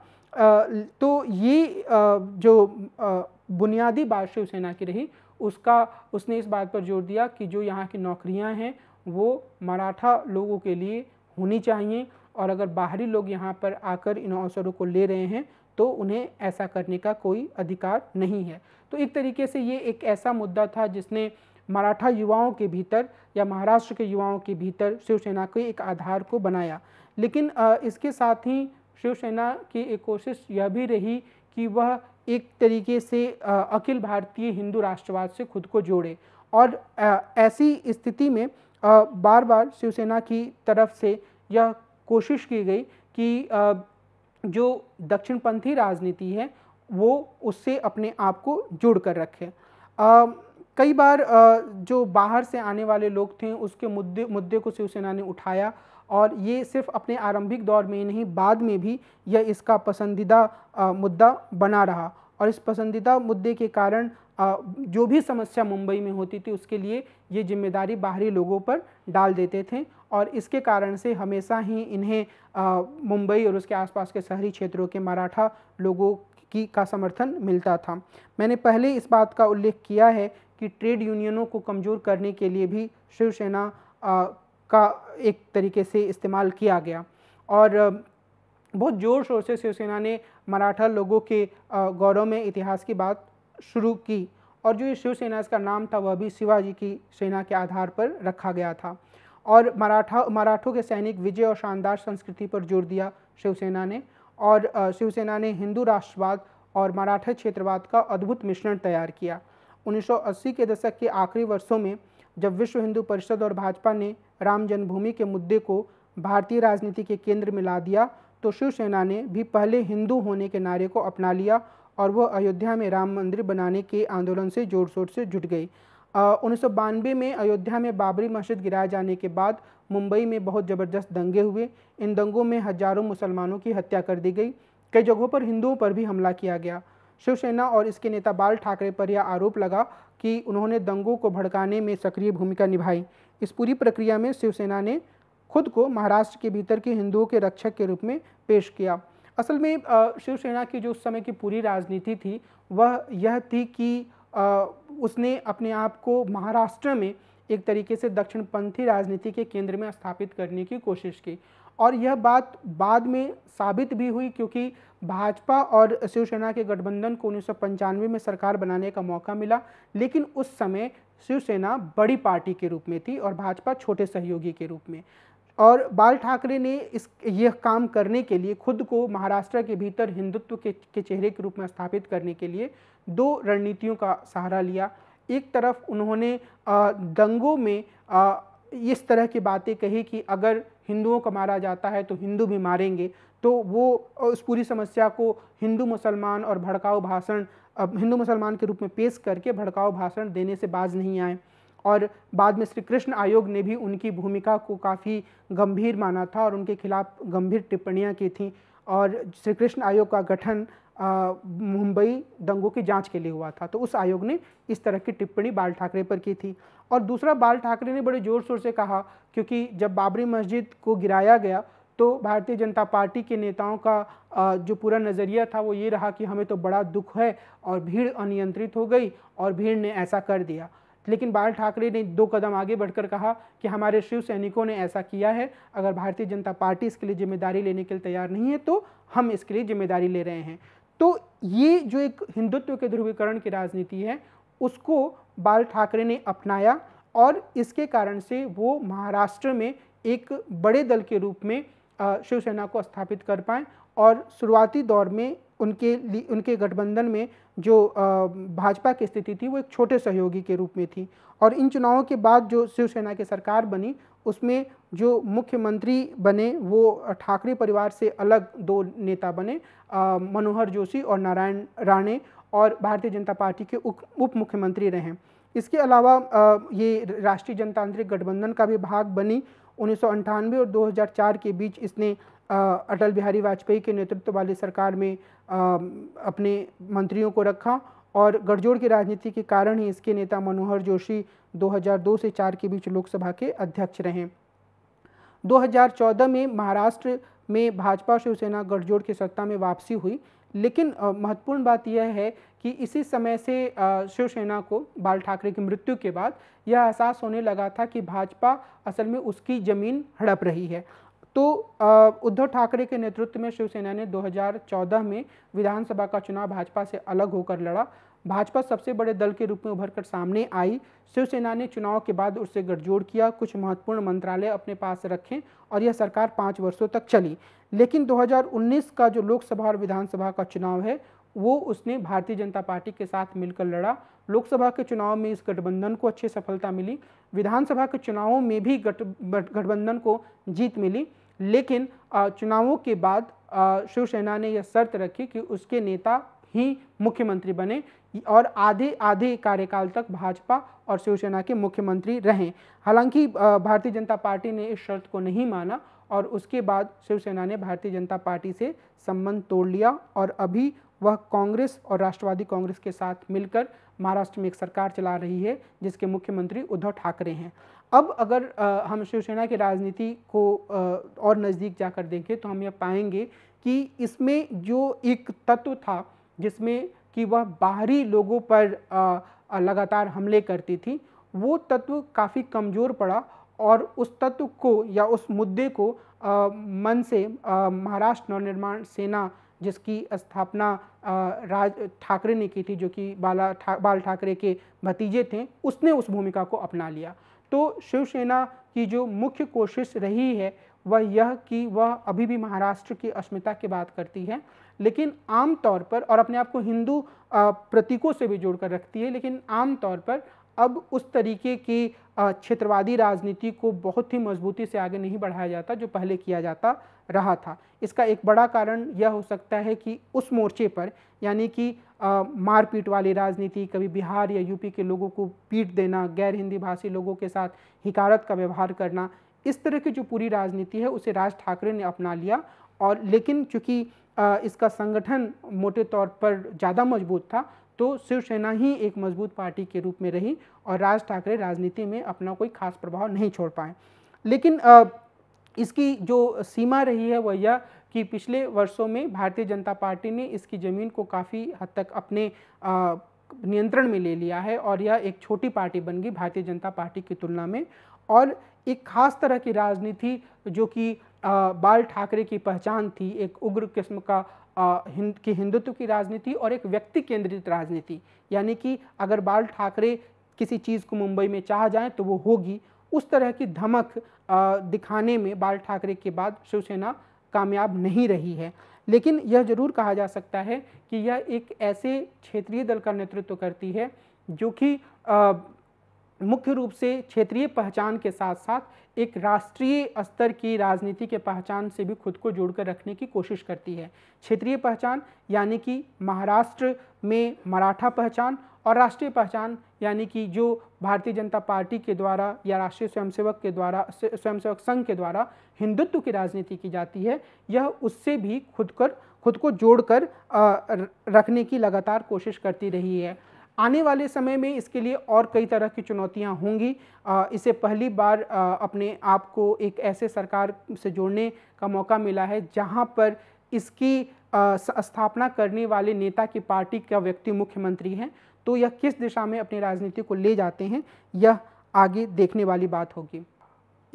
तो ये जो बुनियादी बात शिवसेना की रही उसका उसने इस बात पर जोर दिया कि जो यहाँ की नौकरियाँ हैं वो मराठा लोगों के लिए होनी चाहिए और अगर बाहरी लोग यहाँ पर आकर इन अवसरों को ले रहे हैं तो उन्हें ऐसा करने का कोई अधिकार नहीं है तो एक तरीके से ये एक ऐसा मुद्दा था जिसने मराठा युवाओं के भीतर या महाराष्ट्र के युवाओं के भीतर शिवसेना के एक आधार को बनाया लेकिन इसके साथ ही शिवसेना की एक कोशिश यह भी रही कि वह एक तरीके से अखिल भारतीय हिंदू राष्ट्रवाद से खुद को जोड़े और ऐसी स्थिति में बार बार शिवसेना की तरफ से यह कोशिश की गई कि जो दक्षिणपंथी राजनीति है वो उससे अपने आप को जोड़ कर रखे कई बार जो बाहर से आने वाले लोग थे उसके मुद्दे मुद्दे को शिवसेना ने उठाया और ये सिर्फ अपने आरंभिक दौर में नहीं बाद में भी यह इसका पसंदीदा मुद्दा बना रहा और इस पसंदीदा मुद्दे के कारण जो भी समस्या मुंबई में होती थी उसके लिए ये जिम्मेदारी बाहरी लोगों पर डाल देते थे और इसके कारण से हमेशा ही इन्हें मुंबई और उसके आसपास के शहरी क्षेत्रों के मराठा लोगों की का समर्थन मिलता था मैंने पहले इस बात का उल्लेख किया है कि ट्रेड यूनियनों को कमज़ोर करने के लिए भी शिवसेना का एक तरीके से इस्तेमाल किया गया और बहुत ज़ोर शोर से शिवसेना ने मराठा लोगों के गौरव में इतिहास की बात शुरू की और जो शिवसेना इसका नाम था वह भी शिवाजी की सेना के आधार पर रखा गया था और मराठा मराठों के सैनिक विजय और शानदार संस्कृति पर जोर दिया शिवसेना ने और शिवसेना ने हिंदू राष्ट्रवाद और मराठा क्षेत्रवाद का अद्भुत मिश्रण तैयार किया 1980 के दशक के आखिरी वर्षों में जब विश्व हिंदू परिषद और भाजपा ने राम जन्मभूमि के मुद्दे को भारतीय राजनीति के केंद्र में ला दिया तो शिवसेना ने भी पहले हिंदू होने के नारे को अपना लिया और वह अयोध्या में राम मंदिर बनाने के आंदोलन से जोर शोर से जुट गई उन्नीस में अयोध्या में बाबरी मस्जिद गिराए जाने के बाद मुंबई में बहुत ज़बरदस्त दंगे हुए इन दंगों में हजारों मुसलमानों की हत्या कर दी गई कई जगहों पर हिंदुओं पर भी हमला किया गया शिवसेना और इसके नेता बाल ठाकरे पर यह आरोप लगा कि उन्होंने दंगों को भड़काने में सक्रिय भूमिका निभाई इस पूरी प्रक्रिया में शिवसेना ने खुद को महाराष्ट्र के भीतर के हिंदुओं के रक्षक के रूप में पेश किया असल में शिवसेना की जो उस समय की पूरी राजनीति थी वह यह थी कि उसने अपने आप को महाराष्ट्र में एक तरीके से दक्षिणपंथी राजनीति के केंद्र में स्थापित करने की कोशिश की और यह बात बाद में साबित भी हुई क्योंकि भाजपा और शिवसेना के गठबंधन को उन्नीस में सरकार बनाने का मौका मिला लेकिन उस समय शिवसेना बड़ी पार्टी के रूप में थी और भाजपा छोटे सहयोगी के रूप में और बाल ठाकरे ने इस यह काम करने के लिए खुद को महाराष्ट्र के भीतर हिंदुत्व के, के चेहरे के रूप में स्थापित करने के लिए दो रणनीतियों का सहारा लिया एक तरफ उन्होंने दंगों में इस तरह की बातें कही कि अगर हिंदुओं को मारा जाता है तो हिंदू भी मारेंगे तो वो उस पूरी समस्या को हिंदू मुसलमान और भड़काऊ भाषण हिंदू मुसलमान के रूप में पेश करके भड़काऊ भाषण देने से बाज नहीं आए और बाद में श्री कृष्ण आयोग ने भी उनकी भूमिका को काफ़ी गंभीर माना था और उनके खिलाफ गंभीर टिप्पणियाँ की थी और श्री कृष्ण आयोग का गठन मुंबई दंगों की जांच के लिए हुआ था तो उस आयोग ने इस तरह की टिप्पणी बाल ठाकरे पर की थी और दूसरा बाल ठाकरे ने बड़े ज़ोर शोर से कहा क्योंकि जब बाबरी मस्जिद को गिराया गया तो भारतीय जनता पार्टी के नेताओं का जो पूरा नज़रिया था वो ये रहा कि हमें तो बड़ा दुख है और भीड़ अनियंत्रित हो गई और भीड़ ने ऐसा कर दिया लेकिन बाल ठाकरे ने दो कदम आगे बढ़कर कहा कि हमारे शिव सैनिकों ने ऐसा किया है अगर भारतीय जनता पार्टी इसके लिए जिम्मेदारी लेने के लिए तैयार नहीं है तो हम इसके लिए जिम्मेदारी ले रहे हैं तो ये जो एक हिंदुत्व के ध्रुवीकरण की राजनीति है उसको बाल ठाकरे ने अपनाया और इसके कारण से वो महाराष्ट्र में एक बड़े दल के रूप में शिवसेना को स्थापित कर पाए और शुरुआती दौर में उनके उनके गठबंधन में जो भाजपा की स्थिति थी वो एक छोटे सहयोगी के रूप में थी और इन चुनावों के बाद जो शिवसेना की सरकार बनी उसमें जो मुख्यमंत्री बने वो ठाकरे परिवार से अलग दो नेता बने मनोहर जोशी और नारायण राणे और भारतीय जनता पार्टी के उप मुख्यमंत्री रहे इसके अलावा ये राष्ट्रीय जनतांत्रिक गठबंधन का भी भाग बनी उन्नीस और 2004 के बीच इसने अटल बिहारी वाजपेयी के नेतृत्व वाली सरकार में अपने मंत्रियों को रखा और गठजोड़ की राजनीति के कारण ही इसके नेता मनोहर जोशी 2002 से 4 के बीच लोकसभा के अध्यक्ष रहे 2014 में महाराष्ट्र में भाजपा शिवसेना गठजोड़ की सत्ता में वापसी हुई लेकिन महत्वपूर्ण बात यह है कि इसी समय से शिवसेना को बाल ठाकरे की मृत्यु के बाद यह एहसास होने लगा था कि भाजपा असल में उसकी ज़मीन हड़प रही है तो उद्धव ठाकरे के नेतृत्व में शिवसेना ने 2014 में विधानसभा का चुनाव भाजपा से अलग होकर लड़ा भाजपा सबसे बड़े दल के रूप में उभर कर सामने आई शिवसेना ने चुनाव के बाद उससे गठजोड़ किया कुछ महत्वपूर्ण मंत्रालय अपने पास रखें और यह सरकार पाँच वर्षों तक चली लेकिन 2019 का जो लोकसभा और विधानसभा का चुनाव है वो उसने भारतीय जनता पार्टी के साथ मिलकर लड़ा लोकसभा के चुनाव में इस गठबंधन को अच्छी सफलता मिली विधानसभा के चुनावों में भी गठबंधन को जीत मिली लेकिन चुनावों के बाद शिवसेना ने यह शर्त रखी कि उसके नेता ही मुख्यमंत्री बने और आधे आधे कार्यकाल तक भाजपा और शिवसेना के मुख्यमंत्री रहें हालांकि भारतीय जनता पार्टी ने इस शर्त को नहीं माना और उसके बाद शिवसेना ने भारतीय जनता पार्टी से संबंध तोड़ लिया और अभी वह कांग्रेस और राष्ट्रवादी कांग्रेस के साथ मिलकर महाराष्ट्र में एक सरकार चला रही है जिसके मुख्यमंत्री उद्धव ठाकरे हैं अब अगर आ, हम शिवसेना की राजनीति को आ, और नज़दीक जाकर देखें तो हम यह पाएंगे कि इसमें जो एक तत्व था जिसमें कि वह बाहरी लोगों पर आ, लगातार हमले करती थी वो तत्व काफ़ी कमज़ोर पड़ा और उस तत्व को या उस मुद्दे को आ, मन से महाराष्ट्र नवनिर्माण सेना जिसकी स्थापना राज ठाकरे ने की थी जो कि बाला ठा, बाल ठाकरे के भतीजे थे उसने उस भूमिका को अपना लिया तो शिवसेना की जो मुख्य कोशिश रही है वह यह कि वह अभी भी महाराष्ट्र की अस्मिता की बात करती है लेकिन आम तौर पर और अपने आप को हिंदू प्रतीकों से भी जोड़कर रखती है लेकिन आम तौर पर अब उस तरीके की क्षेत्रवादी राजनीति को बहुत ही मजबूती से आगे नहीं बढ़ाया जाता जो पहले किया जाता रहा था इसका एक बड़ा कारण यह हो सकता है कि उस मोर्चे पर यानी कि मारपीट वाली राजनीति कभी बिहार या यूपी के लोगों को पीट देना गैर हिंदी भाषी लोगों के साथ हिकारत का व्यवहार करना इस तरह की जो पूरी राजनीति है उसे राज ठाकरे ने अपना लिया और लेकिन चूँकि इसका संगठन मोटे तौर पर ज़्यादा मजबूत था तो शिवसेना ही एक मजबूत पार्टी के रूप में रही और राज ठाकरे राजनीति में अपना कोई खास प्रभाव नहीं छोड़ पाए लेकिन इसकी जो सीमा रही है वह यह कि पिछले वर्षों में भारतीय जनता पार्टी ने इसकी ज़मीन को काफ़ी हद तक अपने आ, नियंत्रण में ले लिया है और यह एक छोटी पार्टी बन गई भारतीय जनता पार्टी की तुलना में और एक खास तरह की राजनीति जो कि बाल ठाकरे की पहचान थी एक उग्र किस्म का हिंद की हिंदुत्व की राजनीति और एक व्यक्ति केंद्रित राजनीति यानी कि अगर बाल ठाकरे किसी चीज़ को मुंबई में चाह जाएं तो वो होगी उस तरह की धमक दिखाने में बाल ठाकरे के बाद शिवसेना कामयाब नहीं रही है लेकिन यह जरूर कहा जा सकता है कि यह एक ऐसे क्षेत्रीय दल का नेतृत्व करती है जो कि मुख्य रूप से क्षेत्रीय पहचान के साथ साथ एक राष्ट्रीय स्तर की राजनीति के पहचान से भी खुद को जोड़कर रखने की कोशिश करती है क्षेत्रीय पहचान यानी कि महाराष्ट्र में मराठा पहचान और राष्ट्रीय पहचान यानी कि जो भारतीय जनता पार्टी के द्वारा या राष्ट्रीय स्वयंसेवक के द्वारा स्वयंसेवक संघ के द्वारा हिंदुत्व की राजनीति की जाती है यह उससे भी खुद कर खुद को जोड़कर रखने की लगातार कोशिश करती रही है आने वाले समय में इसके लिए और कई तरह की चुनौतियां होंगी इसे पहली बार अपने आप को एक ऐसे सरकार से जोड़ने का मौका मिला है जहां पर इसकी स्थापना करने वाले नेता की पार्टी का व्यक्ति मुख्यमंत्री हैं तो यह किस दिशा में अपनी राजनीति को ले जाते हैं यह आगे देखने वाली बात होगी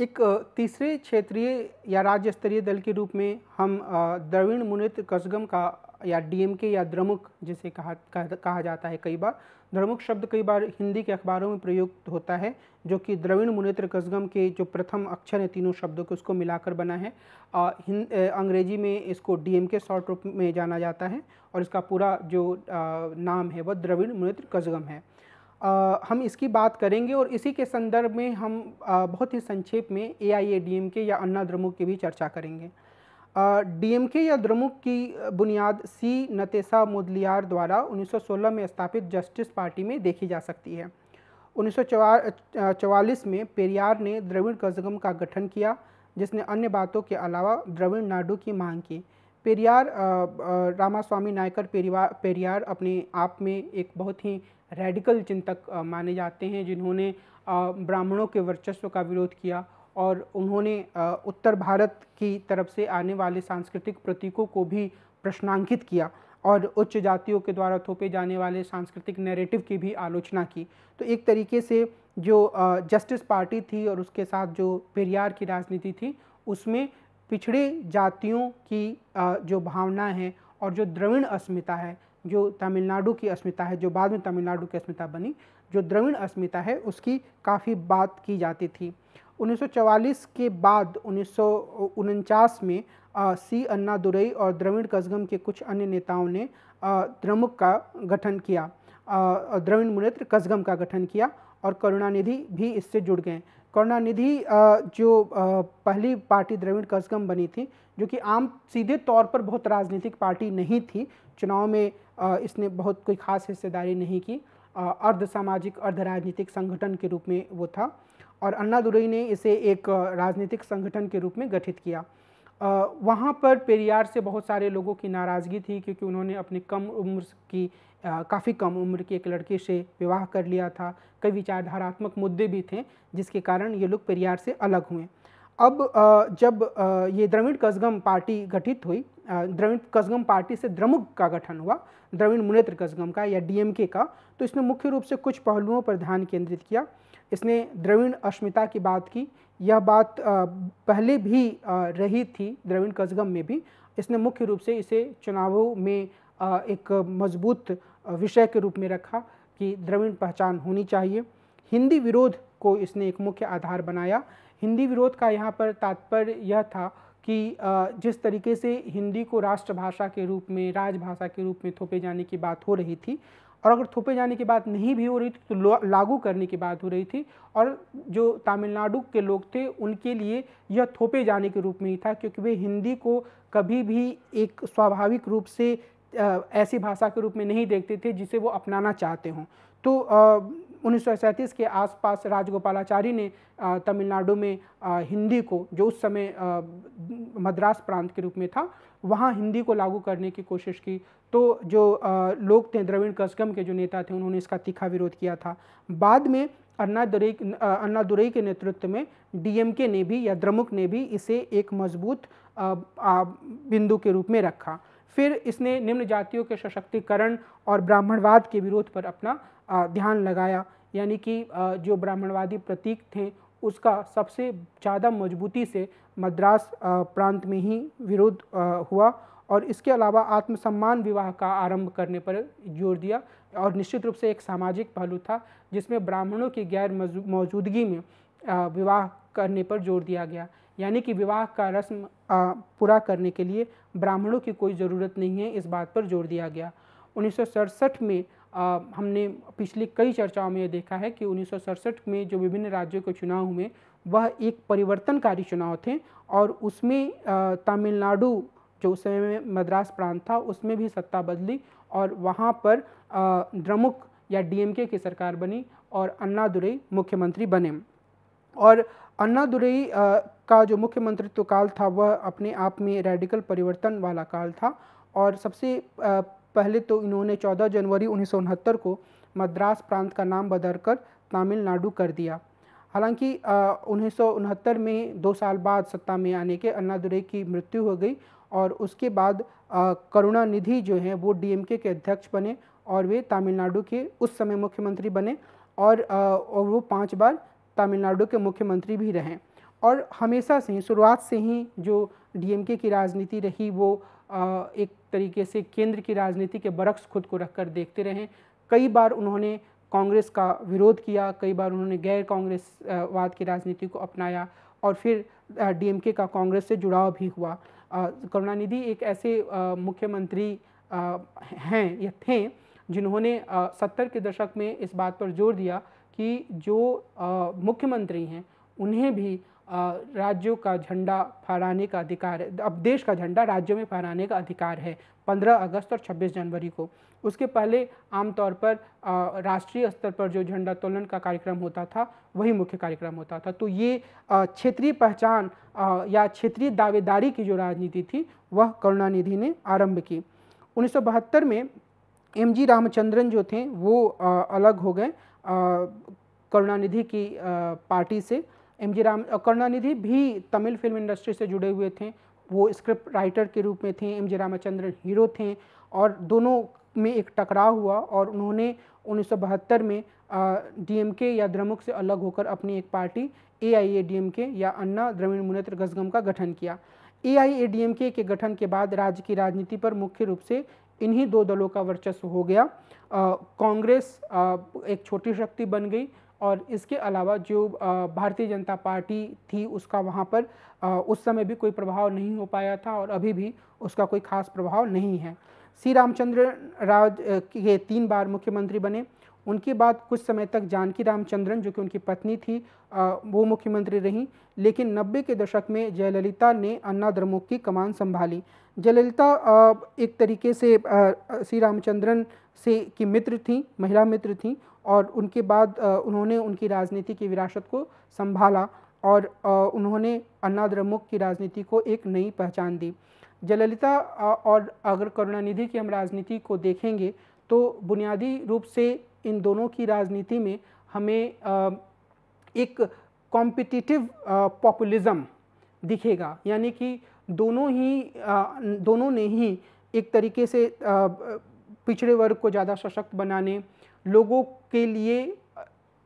एक तीसरे क्षेत्रीय या राज्य स्तरीय दल के रूप में हम द्रविण मुनित कसगम का या डीएमके या द्रमुक जिसे कहा कहा जाता है कई बार द्रमुक शब्द कई बार हिंदी के अखबारों में प्रयुक्त होता है जो कि द्रविण मुनेत्र कसगम के जो प्रथम अक्षर हैं तीनों शब्दों के उसको मिलाकर बना है आ, अंग्रेजी में इसको डीएमके शॉर्ट रूप में जाना जाता है और इसका पूरा जो आ, नाम है वह द्रविण मुनेत्र कसगम है आ, हम इसकी बात करेंगे और इसी के संदर्भ में हम आ, बहुत ही संक्षेप में ए या अन्ना द्रमुक की भी चर्चा करेंगे डीएमके या द्रमुक की बुनियाद सी नतेसा मुदलियार द्वारा 1916 में स्थापित जस्टिस पार्टी में देखी जा सकती है 1944 में पेरियार ने द्रविड़ कजगम का गठन किया जिसने अन्य बातों के अलावा द्रविड़ नाडू की मांग की पेरियार रामास्वामी नायकर पेरिवार पेरियार अपने आप में एक बहुत ही रेडिकल चिंतक माने जाते हैं जिन्होंने ब्राह्मणों के वर्चस्व का विरोध किया और उन्होंने उत्तर भारत की तरफ से आने वाले सांस्कृतिक प्रतीकों को भी प्रश्नांकित किया और उच्च जातियों के द्वारा थोपे जाने वाले सांस्कृतिक नैरेटिव की भी आलोचना की तो एक तरीके से जो जस्टिस पार्टी थी और उसके साथ जो पेरियार की राजनीति थी उसमें पिछड़े जातियों की जो भावना है और जो द्रविण अस्मिता है जो तमिलनाडु की अस्मिता है जो बाद में तमिलनाडु की अस्मिता बनी जो द्रविण अस्मिता है उसकी काफ़ी बात की जाती थी 1944 के बाद उन्नीस में सी अन्ना दुरई और द्रविड़ कसगम के कुछ अन्य नेताओं ने द्रमुक का गठन किया द्रविड़ मुनेत्र कसगम का गठन किया और करुणानिधि भी इससे जुड़ गए करुणानिधि जो पहली पार्टी द्रविड़ कसगम बनी थी जो कि आम सीधे तौर पर बहुत राजनीतिक पार्टी नहीं थी चुनाव में इसने बहुत कोई खास हिस्सेदारी नहीं की अर्ध सामाजिक अर्ध राजनीतिक संगठन के रूप में वो था और अन्ना दुरई ने इसे एक राजनीतिक संगठन के रूप में गठित किया वहाँ पर पेरियार से बहुत सारे लोगों की नाराज़गी थी क्योंकि उन्होंने अपनी कम उम्र की काफ़ी कम उम्र की एक लड़की से विवाह कर लिया था कई विचारधारात्मक मुद्दे भी थे जिसके कारण ये लोग पेरियार से अलग हुए अब जब ये द्रविड़ कसगम पार्टी गठित हुई द्रविड़ कसगम पार्टी से द्रमुग का गठन हुआ द्रविड़ मुनेत्र कसगम का या डीएमके का तो इसने मुख्य रूप से कुछ पहलुओं पर ध्यान केंद्रित किया इसने द्रविण अस्मिता की बात की यह बात पहले भी रही थी द्रविण कसगम में भी इसने मुख्य रूप से इसे चुनावों में एक मजबूत विषय के रूप में रखा कि द्रविण पहचान होनी चाहिए हिंदी विरोध को इसने एक मुख्य आधार बनाया हिंदी विरोध का यहाँ पर तात्पर्य यह था कि जिस तरीके से हिंदी को राष्ट्रभाषा के रूप में राजभाषा के रूप में थोपे जाने की बात हो रही थी और अगर थोपे जाने की बात नहीं भी हो रही थी तो लागू करने की बात हो रही थी और जो तमिलनाडु के लोग थे उनके लिए यह थोपे जाने के रूप में ही था क्योंकि वे हिंदी को कभी भी एक स्वाभाविक रूप से ऐसी भाषा के रूप में नहीं देखते थे जिसे वो अपनाना चाहते हों तो उन्नीस के आसपास राजगोपालाचारी ने तमिलनाडु में हिंदी को जो उस समय मद्रास प्रांत के रूप में था वहाँ हिंदी को लागू करने की कोशिश की तो जो लोग थे द्रविड़ कसगम के जो नेता थे उन्होंने इसका तीखा विरोध किया था बाद में अन्ना दुरई अन्ना दुरई के नेतृत्व में डीएमके ने भी या द्रमुक ने भी इसे एक मजबूत बिंदु के रूप में रखा फिर इसने निम्न जातियों के सशक्तिकरण और ब्राह्मणवाद के विरोध पर अपना ध्यान लगाया यानी कि जो ब्राह्मणवादी प्रतीक थे उसका सबसे ज़्यादा मजबूती से मद्रास प्रांत में ही विरोध हुआ और इसके अलावा आत्मसम्मान विवाह का आरंभ करने पर जोर दिया और निश्चित रूप से एक सामाजिक पहलू था जिसमें ब्राह्मणों की गैर मौजूदगी में विवाह करने पर जोर दिया गया यानी कि विवाह का रस्म पूरा करने के लिए ब्राह्मणों की कोई ज़रूरत नहीं है इस बात पर जोर दिया गया उन्नीस में हमने पिछले कई चर्चाओं में यह देखा है कि उन्नीस में जो विभिन्न राज्यों के चुनाव हुए वह एक परिवर्तनकारी चुनाव थे और उसमें तमिलनाडु जो उस समय में मद्रास प्रांत था उसमें भी सत्ता बदली और वहाँ पर द्रमुक या डीएमके की सरकार बनी और अन्ना दुरई मुख्यमंत्री बने और अन्ना दुरई का जो मुख्यमंत्रित्व काल था वह अपने आप में रेडिकल परिवर्तन वाला काल था और सबसे पहले तो इन्होंने 14 जनवरी उन्नीस को मद्रास प्रांत का नाम बदलकर तमिलनाडु कर दिया हालांकि उन्नीस में दो साल बाद सत्ता में आने के दुरे की मृत्यु हो गई और उसके बाद करुणानिधि जो हैं वो डीएमके के अध्यक्ष बने और वे तमिलनाडु के उस समय मुख्यमंत्री बने और, वो पांच बार तमिलनाडु के मुख्यमंत्री भी रहे और हमेशा से ही शुरुआत से ही जो डीएमके की राजनीति रही वो एक तरीके से केंद्र की राजनीति के बरक्स खुद को रखकर देखते रहे कई बार उन्होंने कांग्रेस का विरोध किया कई बार उन्होंने गैर कांग्रेसवाद की राजनीति को अपनाया और फिर डीएमके का कांग्रेस से जुड़ाव भी हुआ करुणानिधि एक ऐसे मुख्यमंत्री हैं या थे जिन्होंने सत्तर के दशक में इस बात पर जोर दिया कि जो मुख्यमंत्री हैं उन्हें भी राज्यों का झंडा फहराने का अधिकार है अब देश का झंडा राज्यों में फहराने का अधिकार है 15 अगस्त और 26 जनवरी को उसके पहले आमतौर पर राष्ट्रीय स्तर पर जो झंडा तोलन का कार्यक्रम होता था वही मुख्य कार्यक्रम होता था तो ये क्षेत्रीय पहचान या क्षेत्रीय दावेदारी की जो राजनीति थी वह करुणानिधि ने आरंभ की उन्नीस में एम जी रामचंद्रन जो थे वो अलग हो गए करुणानिधि की पार्टी से एम जी राम करुणानिधि भी तमिल फिल्म इंडस्ट्री से जुड़े हुए थे वो स्क्रिप्ट राइटर के रूप में थे एम जी रामाचंद्रन हीरो थे और दोनों में एक टकराव हुआ और उन्होंने उन्नीस में डीएमके या द्रमुक से अलग होकर अपनी एक party A A I D M K या अन्ना द्रविड़ मुनेत्र गजगम का गठन किया ए ए आई डी के के गठन के बाद राज्य की राजनीति पर मुख्य रूप से इन्हीं दो दलों का वर्चस्व हो गया कांग्रेस एक छोटी शक्ति बन गई और इसके अलावा जो भारतीय जनता पार्टी थी उसका वहाँ पर उस समय भी कोई प्रभाव नहीं हो पाया था और अभी भी उसका कोई खास प्रभाव नहीं है सी रामचंद्र राव के तीन बार मुख्यमंत्री बने उनके बाद कुछ समय तक जानकी रामचंद्रन जो कि उनकी पत्नी थी वो मुख्यमंत्री रहीं लेकिन नब्बे के दशक में जयललिता ने अन्ना द्रमुख की कमान संभाली जयललिता एक तरीके से सी रामचंद्रन से की मित्र थी महिला मित्र थी और उनके बाद उन्होंने उनकी राजनीति की विरासत को संभाला और उन्होंने अन्ना द्रमुख की राजनीति को एक नई पहचान दी जललिता और अगर करुणानिधि की हम राजनीति को देखेंगे तो बुनियादी रूप से इन दोनों की राजनीति में हमें एक कॉम्पिटिटिव पॉपुलिज़म दिखेगा यानी कि दोनों ही दोनों ने ही एक तरीके से पिछड़े वर्ग को ज़्यादा सशक्त बनाने लोगों के लिए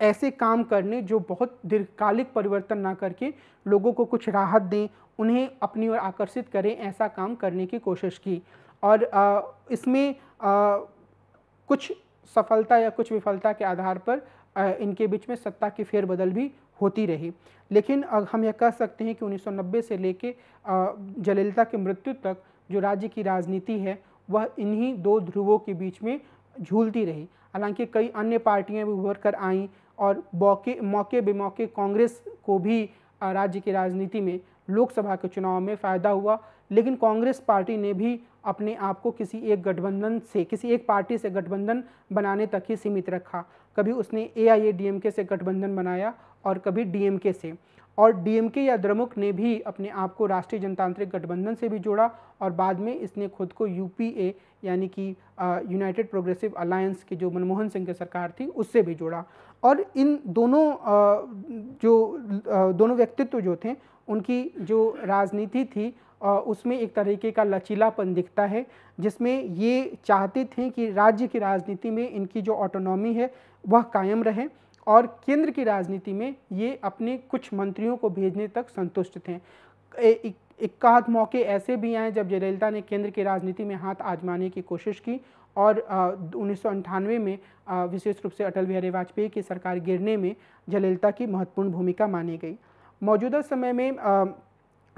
ऐसे काम करने जो बहुत दीर्घकालिक परिवर्तन ना करके लोगों को कुछ राहत दें उन्हें अपनी ओर आकर्षित करें ऐसा काम करने की कोशिश की और आ, इसमें आ, कुछ सफलता या कुछ विफलता के आधार पर आ, इनके बीच में सत्ता की फेरबदल भी होती रही लेकिन हम यह कह सकते हैं कि 1990 से लेके जलिलता की मृत्यु तक जो राज्य की राजनीति है वह इन्हीं दो ध्रुवों के बीच में झूलती रही हालांकि कई अन्य पार्टियां भी उभर कर आईं और मौके मौके बेमौके कांग्रेस को भी राज्य की राजनीति में लोकसभा के चुनाव में फ़ायदा हुआ लेकिन कांग्रेस पार्टी ने भी अपने आप को किसी एक गठबंधन से किसी एक पार्टी से गठबंधन बनाने तक ही सीमित रखा कभी उसने ए आई ए डी एम के से गठबंधन बनाया और कभी डी एम के से और डीएमके या द्रमुक ने भी अपने आप को राष्ट्रीय जनतांत्रिक गठबंधन से भी जोड़ा और बाद में इसने खुद को यूपीए यानी कि यूनाइटेड प्रोग्रेसिव अलायंस की जो मनमोहन सिंह की सरकार थी उससे भी जोड़ा और इन दोनों आ, जो आ, दोनों व्यक्तित्व जो थे उनकी जो राजनीति थी उसमें एक तरीके का लचीलापन दिखता है जिसमें ये चाहते थे कि राज्य की राजनीति में इनकी जो ऑटोनॉमी है वह कायम रहे और केंद्र की राजनीति में ये अपने कुछ मंत्रियों को भेजने तक संतुष्ट थे इक्काहत मौके ऐसे भी आए जब जयललिता ने केंद्र की राजनीति में हाथ आजमाने की कोशिश की और उन्नीस में विशेष रूप से अटल बिहारी वाजपेयी की सरकार गिरने में जयललिता की महत्वपूर्ण भूमिका मानी गई मौजूदा समय में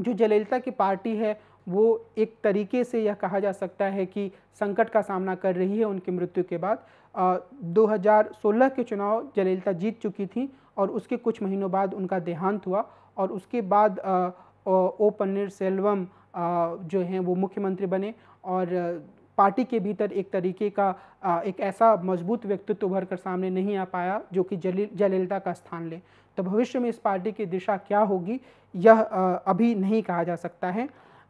जो जयललिता की पार्टी है वो एक तरीके से यह कहा जा सकता है कि संकट का सामना कर रही है उनकी मृत्यु के बाद आ, 2016 के चुनाव जयललिता जीत चुकी थी और उसके कुछ महीनों बाद उनका देहांत हुआ और उसके बाद आ, ओ पन्नीर सेल्वम जो हैं वो मुख्यमंत्री बने और पार्टी के भीतर एक तरीके का एक ऐसा मजबूत व्यक्तित्व उभर कर सामने नहीं आ पाया जो कि जयललिता का स्थान ले तो भविष्य में इस पार्टी की दिशा क्या होगी यह अभी नहीं कहा जा सकता है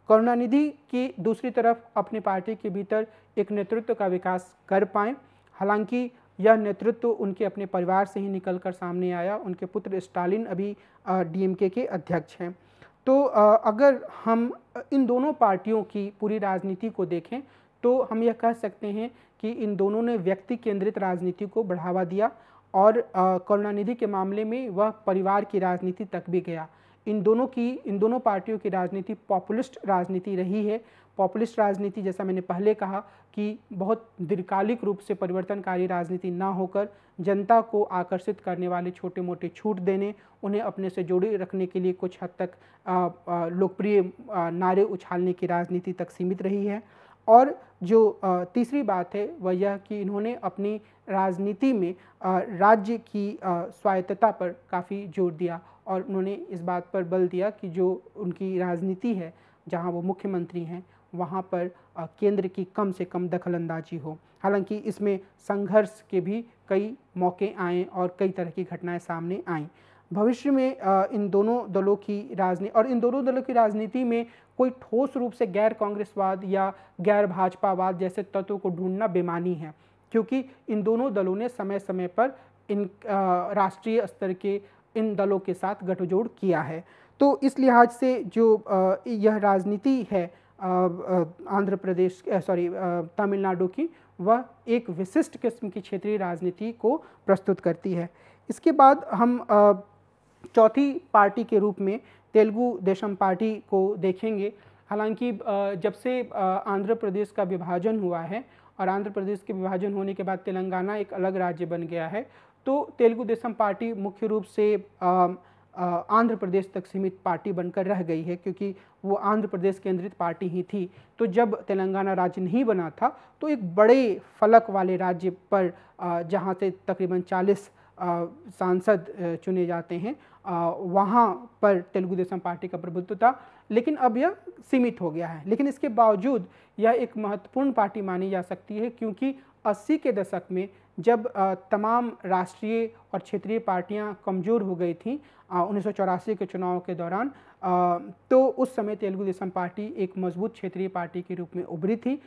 करुणानिधि की दूसरी तरफ अपनी पार्टी के भीतर एक नेतृत्व का विकास कर पाएँ हालांकि यह नेतृत्व उनके अपने परिवार से ही निकलकर सामने आया उनके पुत्र स्टालिन अभी डीएमके के अध्यक्ष हैं तो अगर हम इन दोनों पार्टियों की पूरी राजनीति को देखें तो हम यह कह सकते हैं कि इन दोनों ने व्यक्ति केंद्रित राजनीति को बढ़ावा दिया और करुणानिधि के मामले में वह परिवार की राजनीति तक भी गया इन दोनों की इन दोनों पार्टियों की राजनीति पॉपुलिस्ट राजनीति रही है पॉपुलिस्ट राजनीति जैसा मैंने पहले कहा कि बहुत दीर्घकालिक रूप से परिवर्तनकारी राजनीति ना होकर जनता को आकर्षित करने वाले छोटे मोटे छूट देने उन्हें अपने से जोड़े रखने के लिए कुछ हद तक लोकप्रिय नारे उछालने की राजनीति तक सीमित रही है और जो तीसरी बात है वह यह कि इन्होंने अपनी राजनीति में राज्य की स्वायत्तता पर काफ़ी जोर दिया और उन्होंने इस बात पर बल दिया कि जो उनकी राजनीति है जहां वो मुख्यमंत्री हैं वहाँ पर केंद्र की कम से कम दखल अंदाजी हो हालांकि इसमें संघर्ष के भी कई मौके आए और कई तरह की घटनाएं सामने आईं भविष्य में इन दोनों दलों की राजनीति और इन दोनों दलों की राजनीति में कोई ठोस रूप से गैर कांग्रेसवाद या गैर भाजपावाद जैसे तत्वों को ढूंढना बेमानी है क्योंकि इन दोनों दलों ने समय समय पर इन राष्ट्रीय स्तर के इन दलों के साथ गठजोड़ किया है तो इस लिहाज से जो यह राजनीति है आंध्र प्रदेश सॉरी तमिलनाडु की वह एक विशिष्ट किस्म की क्षेत्रीय राजनीति को प्रस्तुत करती है इसके बाद हम चौथी पार्टी के रूप में तेलुगु देशम पार्टी को देखेंगे हालांकि जब से आंध्र प्रदेश का विभाजन हुआ है और आंध्र प्रदेश के विभाजन होने के बाद तेलंगाना एक अलग राज्य बन गया है तो तेलुगु देशम पार्टी मुख्य रूप से आंध्र प्रदेश तक सीमित पार्टी बनकर रह गई है क्योंकि वो आंध्र प्रदेश केंद्रित पार्टी ही थी तो जब तेलंगाना राज्य नहीं बना था तो एक बड़े फलक वाले राज्य पर जहाँ से तकरीबन 40 सांसद चुने जाते हैं वहाँ पर तेलुगु देशम पार्टी का प्रभुत्व था लेकिन अब यह सीमित हो गया है लेकिन इसके बावजूद यह एक महत्वपूर्ण पार्टी मानी जा सकती है क्योंकि 80 के दशक में जब तमाम राष्ट्रीय और क्षेत्रीय पार्टियां कमज़ोर हो गई थीं उन्नीस के चुनाव के दौरान आ, तो उस समय तेलुगु देशम पार्टी एक मजबूत क्षेत्रीय पार्टी के रूप में उभरी थी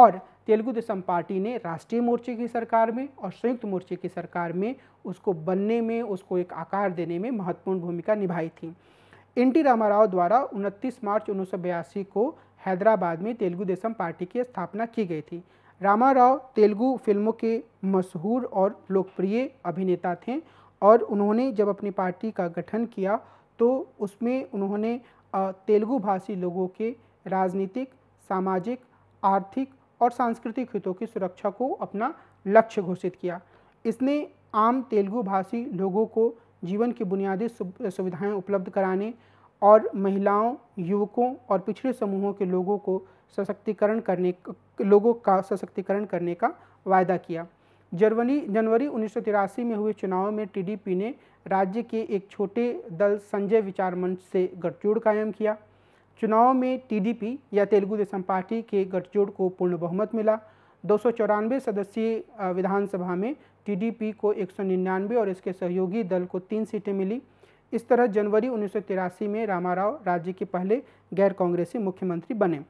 और तेलुगु देशम पार्टी ने राष्ट्रीय मोर्चे की सरकार में और संयुक्त मोर्चे की सरकार में उसको बनने में उसको एक आकार देने में महत्वपूर्ण भूमिका निभाई थी एन टी रामाराव द्वारा 29 मार्च उन्नीस को हैदराबाद में तेलुगु देशम पार्टी की स्थापना की गई थी रामाराव तेलुगु फिल्मों के मशहूर और लोकप्रिय अभिनेता थे और उन्होंने जब अपनी पार्टी का गठन किया तो उसमें उन्होंने तेलुगु भाषी लोगों के राजनीतिक सामाजिक आर्थिक और सांस्कृतिक हितों की सुरक्षा को अपना लक्ष्य घोषित किया इसने आम तेलुगु भाषी लोगों को जीवन की बुनियादी सुविधाएं उपलब्ध कराने और महिलाओं युवकों और पिछड़े समूहों के लोगों को सशक्तिकरण करने लोगों का सशक्तिकरण करने का वायदा किया जर्मनी जनवरी उन्नीस में हुए चुनाव में टीडीपी ने राज्य के एक छोटे दल संजय विचार मंच से गठजोड़ कायम किया चुनाव में टीडीपी या तेलुगु देशम पार्टी के गठजोड़ को पूर्ण बहुमत मिला दो सदस्यीय विधानसभा में टीडीपी को एक और इसके सहयोगी दल को तीन सीटें मिली इस तरह जनवरी उन्नीस में रामाराव राज्य के पहले गैर कांग्रेसी मुख्यमंत्री बने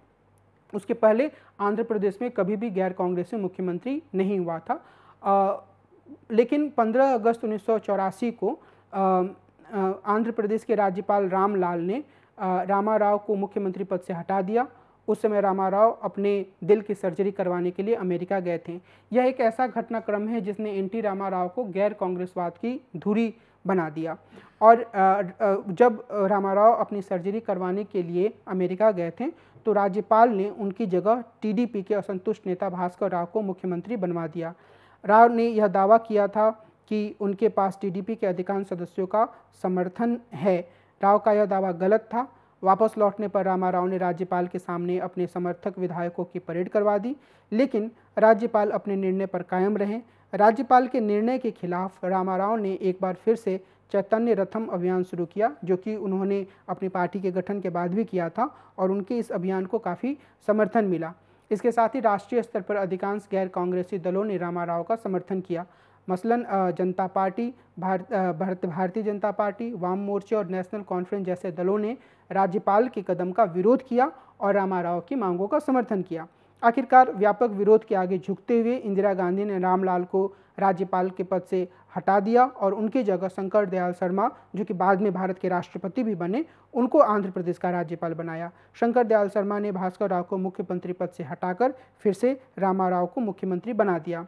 उसके पहले आंध्र प्रदेश में कभी भी गैर कांग्रेसी मुख्यमंत्री नहीं हुआ था लेकिन 15 अगस्त उन्नीस को आंध्र प्रदेश के राज्यपाल रामलाल ने रामा राव को मुख्यमंत्री पद से हटा दिया उस समय रामा राव अपने दिल की सर्जरी करवाने के लिए अमेरिका गए थे यह एक ऐसा घटनाक्रम है जिसने टी रामा राव को गैर कांग्रेसवाद की धुरी बना दिया और जब रामा राव अपनी सर्जरी करवाने के लिए अमेरिका गए थे तो राज्यपाल ने उनकी जगह टीडीपी के असंतुष्ट नेता भास्कर राव को मुख्यमंत्री बनवा दिया राव ने यह दावा किया था कि उनके पास टीडीपी के अधिकांश सदस्यों का समर्थन है राव का यह दावा गलत था वापस लौटने पर रामा राव ने राज्यपाल के सामने अपने समर्थक विधायकों की परेड करवा दी लेकिन राज्यपाल अपने निर्णय पर कायम रहे राज्यपाल के निर्णय के खिलाफ रामा राव ने एक बार फिर से चैतन्य रथम अभियान शुरू किया जो कि उन्होंने अपनी पार्टी के गठन के बाद भी किया था और उनके इस अभियान को काफ़ी समर्थन मिला इसके साथ ही राष्ट्रीय स्तर पर अधिकांश गैर कांग्रेसी दलों ने रामा राव का समर्थन किया मसलन जनता पार्टी भारत भारत भारतीय जनता पार्टी वाम मोर्चे और नेशनल कॉन्फ्रेंस जैसे दलों ने राज्यपाल के कदम का विरोध किया और रामा राव की मांगों का समर्थन किया आखिरकार व्यापक विरोध के आगे झुकते हुए इंदिरा गांधी ने रामलाल को राज्यपाल के पद से हटा दिया और उनकी जगह शंकर दयाल शर्मा जो कि बाद में भारत के राष्ट्रपति भी बने उनको आंध्र प्रदेश का राज्यपाल बनाया शंकर दयाल शर्मा ने भास्कर राव को मुख्यमंत्री पद से हटाकर फिर से रामा राव को मुख्यमंत्री बना दिया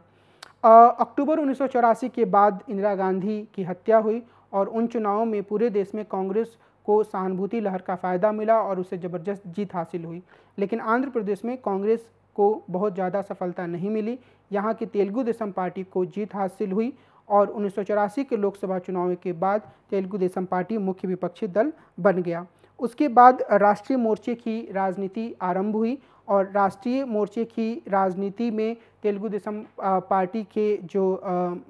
अक्टूबर उन्नीस के बाद इंदिरा गांधी की हत्या हुई और उन चुनावों में पूरे देश में कांग्रेस को सहानुभूति लहर का फ़ायदा मिला और उसे ज़बरदस्त जीत हासिल हुई लेकिन आंध्र प्रदेश में कांग्रेस को बहुत ज़्यादा सफलता नहीं मिली यहाँ की तेलुगु देशम पार्टी को जीत हासिल हुई और उन्नीस के लोकसभा चुनाव के बाद तेलुगु देशम पार्टी मुख्य विपक्षी दल बन गया उसके बाद राष्ट्रीय मोर्चे की राजनीति आरंभ हुई और राष्ट्रीय मोर्चे की राजनीति में तेलुगु देशम पार्टी के जो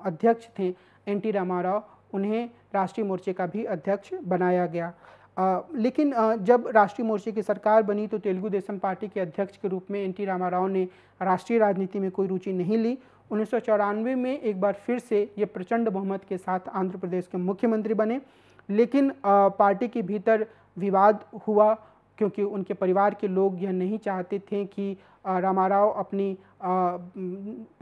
अध्यक्ष थे एन टी रामाराव उन्हें राष्ट्रीय मोर्चे का भी अध्यक्ष बनाया गया आ, लेकिन आ, जब राष्ट्रीय मोर्चे की सरकार बनी तो तेलुगु देशम पार्टी के अध्यक्ष के रूप में एन टी रामाराव ने राष्ट्रीय राजनीति में कोई रुचि नहीं ली उन्नीस में एक बार फिर से ये प्रचंड बहुमत के साथ आंध्र प्रदेश के मुख्यमंत्री बने लेकिन पार्टी के भीतर विवाद हुआ क्योंकि उनके परिवार के लोग यह नहीं चाहते थे कि रामाराव अपनी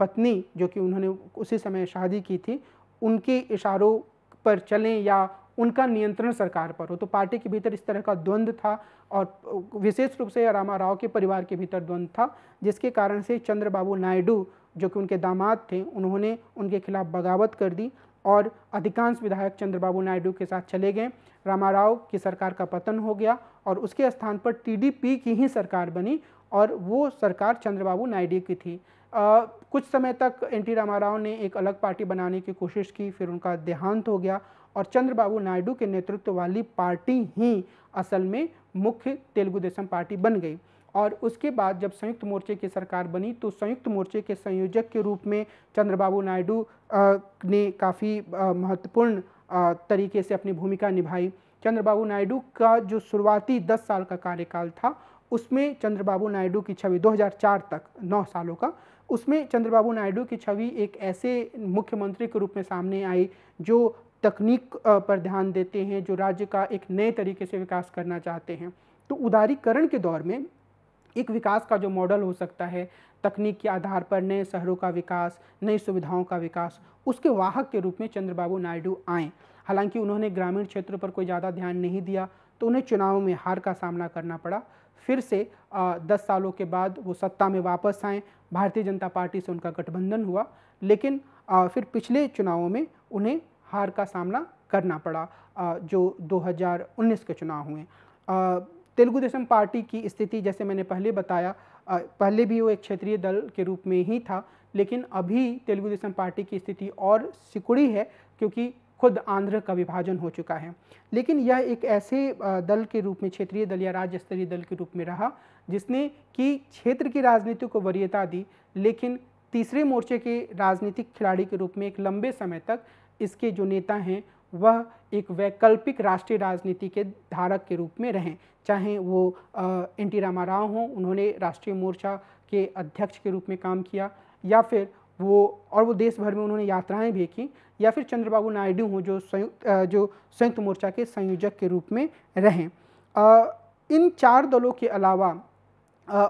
पत्नी जो कि उन्होंने उसी समय शादी की थी उनके इशारों पर चलें या उनका नियंत्रण सरकार पर हो तो पार्टी के भीतर इस तरह का द्वंद्व था और विशेष रूप से रामाराव के परिवार के भीतर द्वंद्व था जिसके कारण से चंद्रबाबू नायडू जो कि उनके दामाद थे उन्होंने उनके खिलाफ बगावत कर दी और अधिकांश विधायक चंद्रबाबू नायडू के साथ चले गए रामाराव की सरकार का पतन हो गया और उसके स्थान पर टीडीपी की ही सरकार बनी और वो सरकार चंद्रबाबू नायडू की थी आ, कुछ समय तक एन टी रामाराव ने एक अलग पार्टी बनाने की कोशिश की फिर उनका देहांत हो गया और चंद्रबाबू नायडू के नेतृत्व वाली पार्टी ही असल में मुख्य तेलुगु देशम पार्टी बन गई और उसके बाद जब संयुक्त मोर्चे की सरकार बनी तो संयुक्त मोर्चे के संयोजक के रूप में चंद्रबाबू नायडू ने काफ़ी महत्वपूर्ण तरीके से अपनी भूमिका निभाई चंद्रबाबू नायडू का जो शुरुआती 10 साल का कार्यकाल था उसमें चंद्रबाबू नायडू की छवि 2004 तक 9 सालों का उसमें चंद्रबाबू नायडू की छवि एक ऐसे मुख्यमंत्री के रूप में सामने आई जो तकनीक पर ध्यान देते हैं जो राज्य का एक नए तरीके से विकास करना चाहते हैं तो उदारीकरण के दौर में एक विकास का जो मॉडल हो सकता है तकनीक के आधार पर नए शहरों का विकास नई सुविधाओं का विकास उसके वाहक के रूप में चंद्रबाबू नायडू आए हालांकि उन्होंने ग्रामीण क्षेत्र पर कोई ज़्यादा ध्यान नहीं दिया तो उन्हें चुनाव में हार का सामना करना पड़ा फिर से दस सालों के बाद वो सत्ता में वापस आए भारतीय जनता पार्टी से उनका गठबंधन हुआ लेकिन आ, फिर पिछले चुनावों में उन्हें हार का सामना करना पड़ा आ, जो 2019 के चुनाव हुए तेलुगु देशम पार्टी की स्थिति जैसे मैंने पहले बताया पहले भी वो एक क्षेत्रीय दल के रूप में ही था लेकिन अभी तेलुगु देशम पार्टी की स्थिति और सिकुड़ी है क्योंकि खुद आंध्र का विभाजन हो चुका है लेकिन यह एक ऐसे दल के रूप में क्षेत्रीय दल या राज्य स्तरीय दल के रूप में रहा जिसने कि क्षेत्र की राजनीति को वरीयता दी लेकिन तीसरे मोर्चे के राजनीतिक खिलाड़ी के रूप में एक लंबे समय तक इसके जो नेता हैं वह एक वैकल्पिक राष्ट्रीय राजनीति के धारक के रूप में रहें चाहे वो एन टी रामा राव हों उन्होंने राष्ट्रीय मोर्चा के अध्यक्ष के रूप में काम किया या फिर वो और वो देश भर में उन्होंने यात्राएं भी की या फिर चंद्रबाबू नायडू हों जो संयुक्त जो संयुक्त मोर्चा के संयोजक के रूप में रहें इन चार दलों के अलावा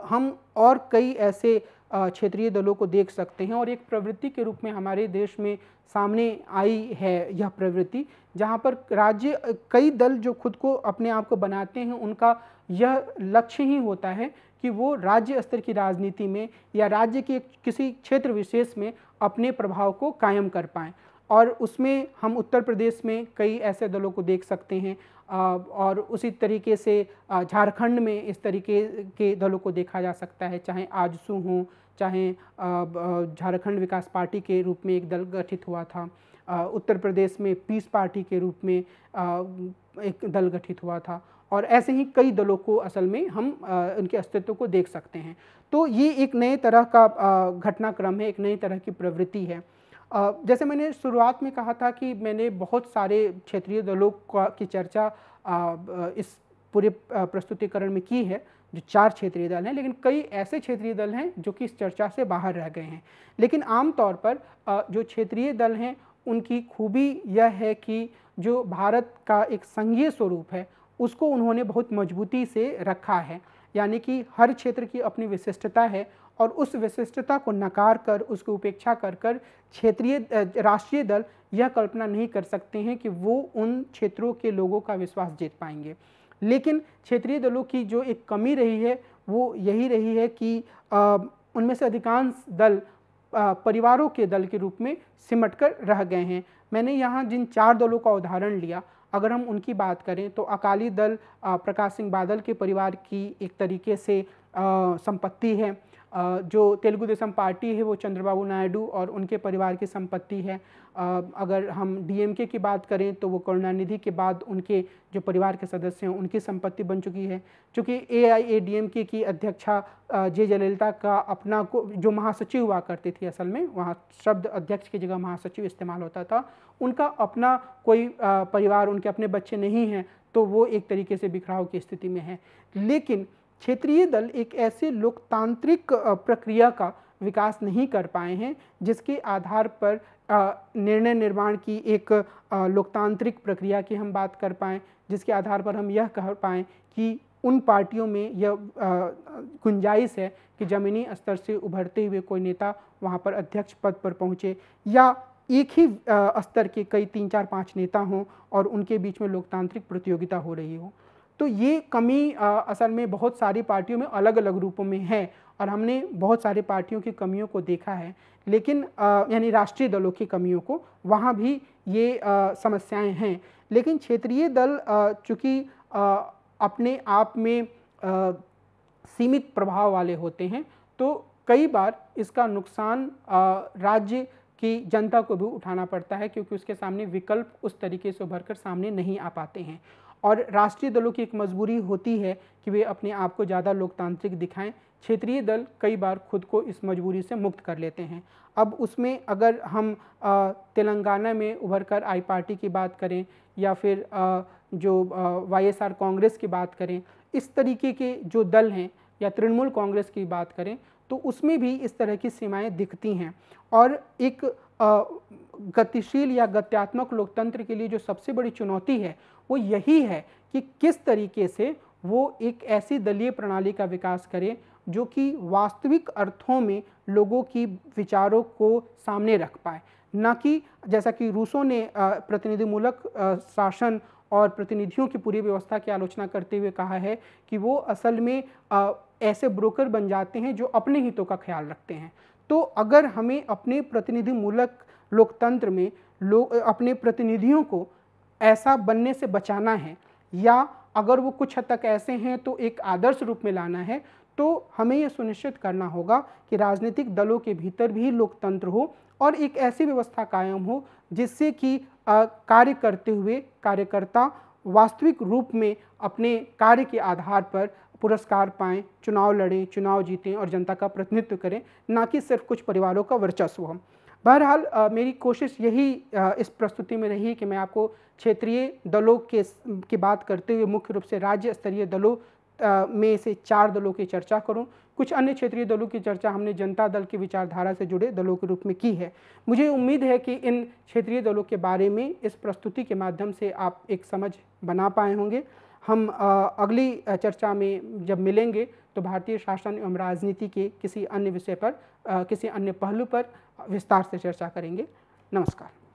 हम और कई ऐसे क्षेत्रीय दलों को देख सकते हैं और एक प्रवृत्ति के रूप में हमारे देश में सामने आई है यह प्रवृत्ति जहां पर राज्य कई दल जो खुद को अपने आप को बनाते हैं उनका यह लक्ष्य ही होता है कि वो राज्य स्तर की राजनीति में या राज्य के किसी क्षेत्र विशेष में अपने प्रभाव को कायम कर पाएँ और उसमें हम उत्तर प्रदेश में कई ऐसे दलों को देख सकते हैं और उसी तरीके से झारखंड में इस तरीके के दलों को देखा जा सकता है चाहे आजसू हों चाहे झारखंड विकास पार्टी के रूप में एक दल गठित हुआ था उत्तर प्रदेश में पीस पार्टी के रूप में एक दल गठित हुआ था और ऐसे ही कई दलों को असल में हम उनके अस्तित्व को देख सकते हैं तो ये एक नए तरह का घटनाक्रम है एक नई तरह की प्रवृत्ति है जैसे मैंने शुरुआत में कहा था कि मैंने बहुत सारे क्षेत्रीय दलों की चर्चा इस पूरे प्रस्तुतिकरण में की है जो चार क्षेत्रीय दल हैं लेकिन कई ऐसे क्षेत्रीय दल हैं जो कि इस चर्चा से बाहर रह गए हैं लेकिन आमतौर पर जो क्षेत्रीय दल हैं उनकी खूबी यह है कि जो भारत का एक संघीय स्वरूप है उसको उन्होंने बहुत मजबूती से रखा है यानी कि हर क्षेत्र की अपनी विशिष्टता है और उस विशिष्टता को नकार कर उसकी उपेक्षा कर कर क्षेत्रीय राष्ट्रीय दल यह कल्पना नहीं कर सकते हैं कि वो उन क्षेत्रों के लोगों का विश्वास जीत पाएंगे लेकिन क्षेत्रीय दलों की जो एक कमी रही है वो यही रही है कि उनमें से अधिकांश दल परिवारों के दल के रूप में सिमट कर रह गए हैं मैंने यहाँ जिन चार दलों का उदाहरण लिया अगर हम उनकी बात करें तो अकाली दल प्रकाश सिंह बादल के परिवार की एक तरीके से संपत्ति है जो तेलुगु देशम पार्टी है वो चंद्रबाबू नायडू और उनके परिवार की संपत्ति है अगर हम डीएमके की बात करें तो वो करुणानिधि के बाद उनके जो परिवार के सदस्य हैं उनकी संपत्ति बन चुकी है चूँकि ए आई की अध्यक्षा जे जयललिता का अपना को जो महासचिव हुआ करती थी असल में वहाँ शब्द अध्यक्ष की जगह महासचिव इस्तेमाल होता था उनका अपना कोई परिवार उनके अपने बच्चे नहीं हैं तो वो एक तरीके से बिखराव की स्थिति में है लेकिन क्षेत्रीय दल एक ऐसे लोकतांत्रिक प्रक्रिया का विकास नहीं कर पाए हैं जिसके आधार पर निर्णय निर्माण की एक लोकतांत्रिक प्रक्रिया की हम बात कर पाएँ जिसके आधार पर हम यह कह पाएँ कि उन पार्टियों में यह गुंजाइश है कि ज़मीनी स्तर से उभरते हुए कोई नेता वहाँ पर अध्यक्ष पद पर पहुँचे या एक ही स्तर के कई तीन चार पाँच नेता हों और उनके बीच में लोकतांत्रिक प्रतियोगिता हो रही हो तो ये कमी असल में बहुत सारी पार्टियों में अलग अलग रूपों में है और हमने बहुत सारे पार्टियों की कमियों को देखा है लेकिन यानी राष्ट्रीय दलों की कमियों को वहाँ भी ये समस्याएं हैं लेकिन क्षेत्रीय दल चूँकि अपने आप में आ, सीमित प्रभाव वाले होते हैं तो कई बार इसका नुकसान राज्य की जनता को भी उठाना पड़ता है क्योंकि उसके सामने विकल्प उस तरीके से उभर कर सामने नहीं आ पाते हैं और राष्ट्रीय दलों की एक मजबूरी होती है कि वे अपने आप को ज़्यादा लोकतांत्रिक दिखाएं क्षेत्रीय दल कई बार खुद को इस मजबूरी से मुक्त कर लेते हैं अब उसमें अगर हम तेलंगाना में उभर कर आई पार्टी की बात करें या फिर जो वाईएसआर कांग्रेस की बात करें इस तरीके के जो दल हैं या तृणमूल कांग्रेस की बात करें तो उसमें भी इस तरह की सीमाएं दिखती हैं और एक गतिशील या गत्यात्मक लोकतंत्र के लिए जो सबसे बड़ी चुनौती है वो यही है कि किस तरीके से वो एक ऐसी दलीय प्रणाली का विकास करें जो कि वास्तविक अर्थों में लोगों की विचारों को सामने रख पाए ना कि जैसा कि रूसों ने प्रतिनिधिमूलक शासन और प्रतिनिधियों की पूरी व्यवस्था की आलोचना करते हुए कहा है कि वो असल में आ, ऐसे ब्रोकर बन जाते हैं जो अपने हितों का ख्याल रखते हैं तो अगर हमें अपने प्रतिनिधिमूलक लोकतंत्र में लोग अपने प्रतिनिधियों को ऐसा बनने से बचाना है या अगर वो कुछ हद तक ऐसे हैं तो एक आदर्श रूप में लाना है तो हमें यह सुनिश्चित करना होगा कि राजनीतिक दलों के भीतर भी लोकतंत्र हो और एक ऐसी व्यवस्था कायम हो जिससे कि कार्य करते हुए कार्यकर्ता वास्तविक रूप में अपने कार्य के आधार पर पुरस्कार पाएँ चुनाव लड़ें चुनाव जीतें और जनता का प्रतिनिधित्व करें ना कि सिर्फ कुछ परिवारों का वर्चस्व हो बहरहाल मेरी कोशिश यही इस प्रस्तुति में रही कि मैं आपको क्षेत्रीय दलों के की बात करते हुए मुख्य रूप से राज्य स्तरीय दलों में से चार दलों की चर्चा करूं कुछ अन्य क्षेत्रीय दलों की चर्चा हमने जनता दल की विचारधारा से जुड़े दलों के रूप में की है मुझे उम्मीद है कि इन क्षेत्रीय दलों के बारे में इस प्रस्तुति के माध्यम से आप एक समझ बना पाए होंगे हम अगली चर्चा में जब मिलेंगे तो भारतीय शासन एवं राजनीति के किसी अन्य विषय पर किसी अन्य पहलू पर विस्तार से चर्चा करेंगे नमस्कार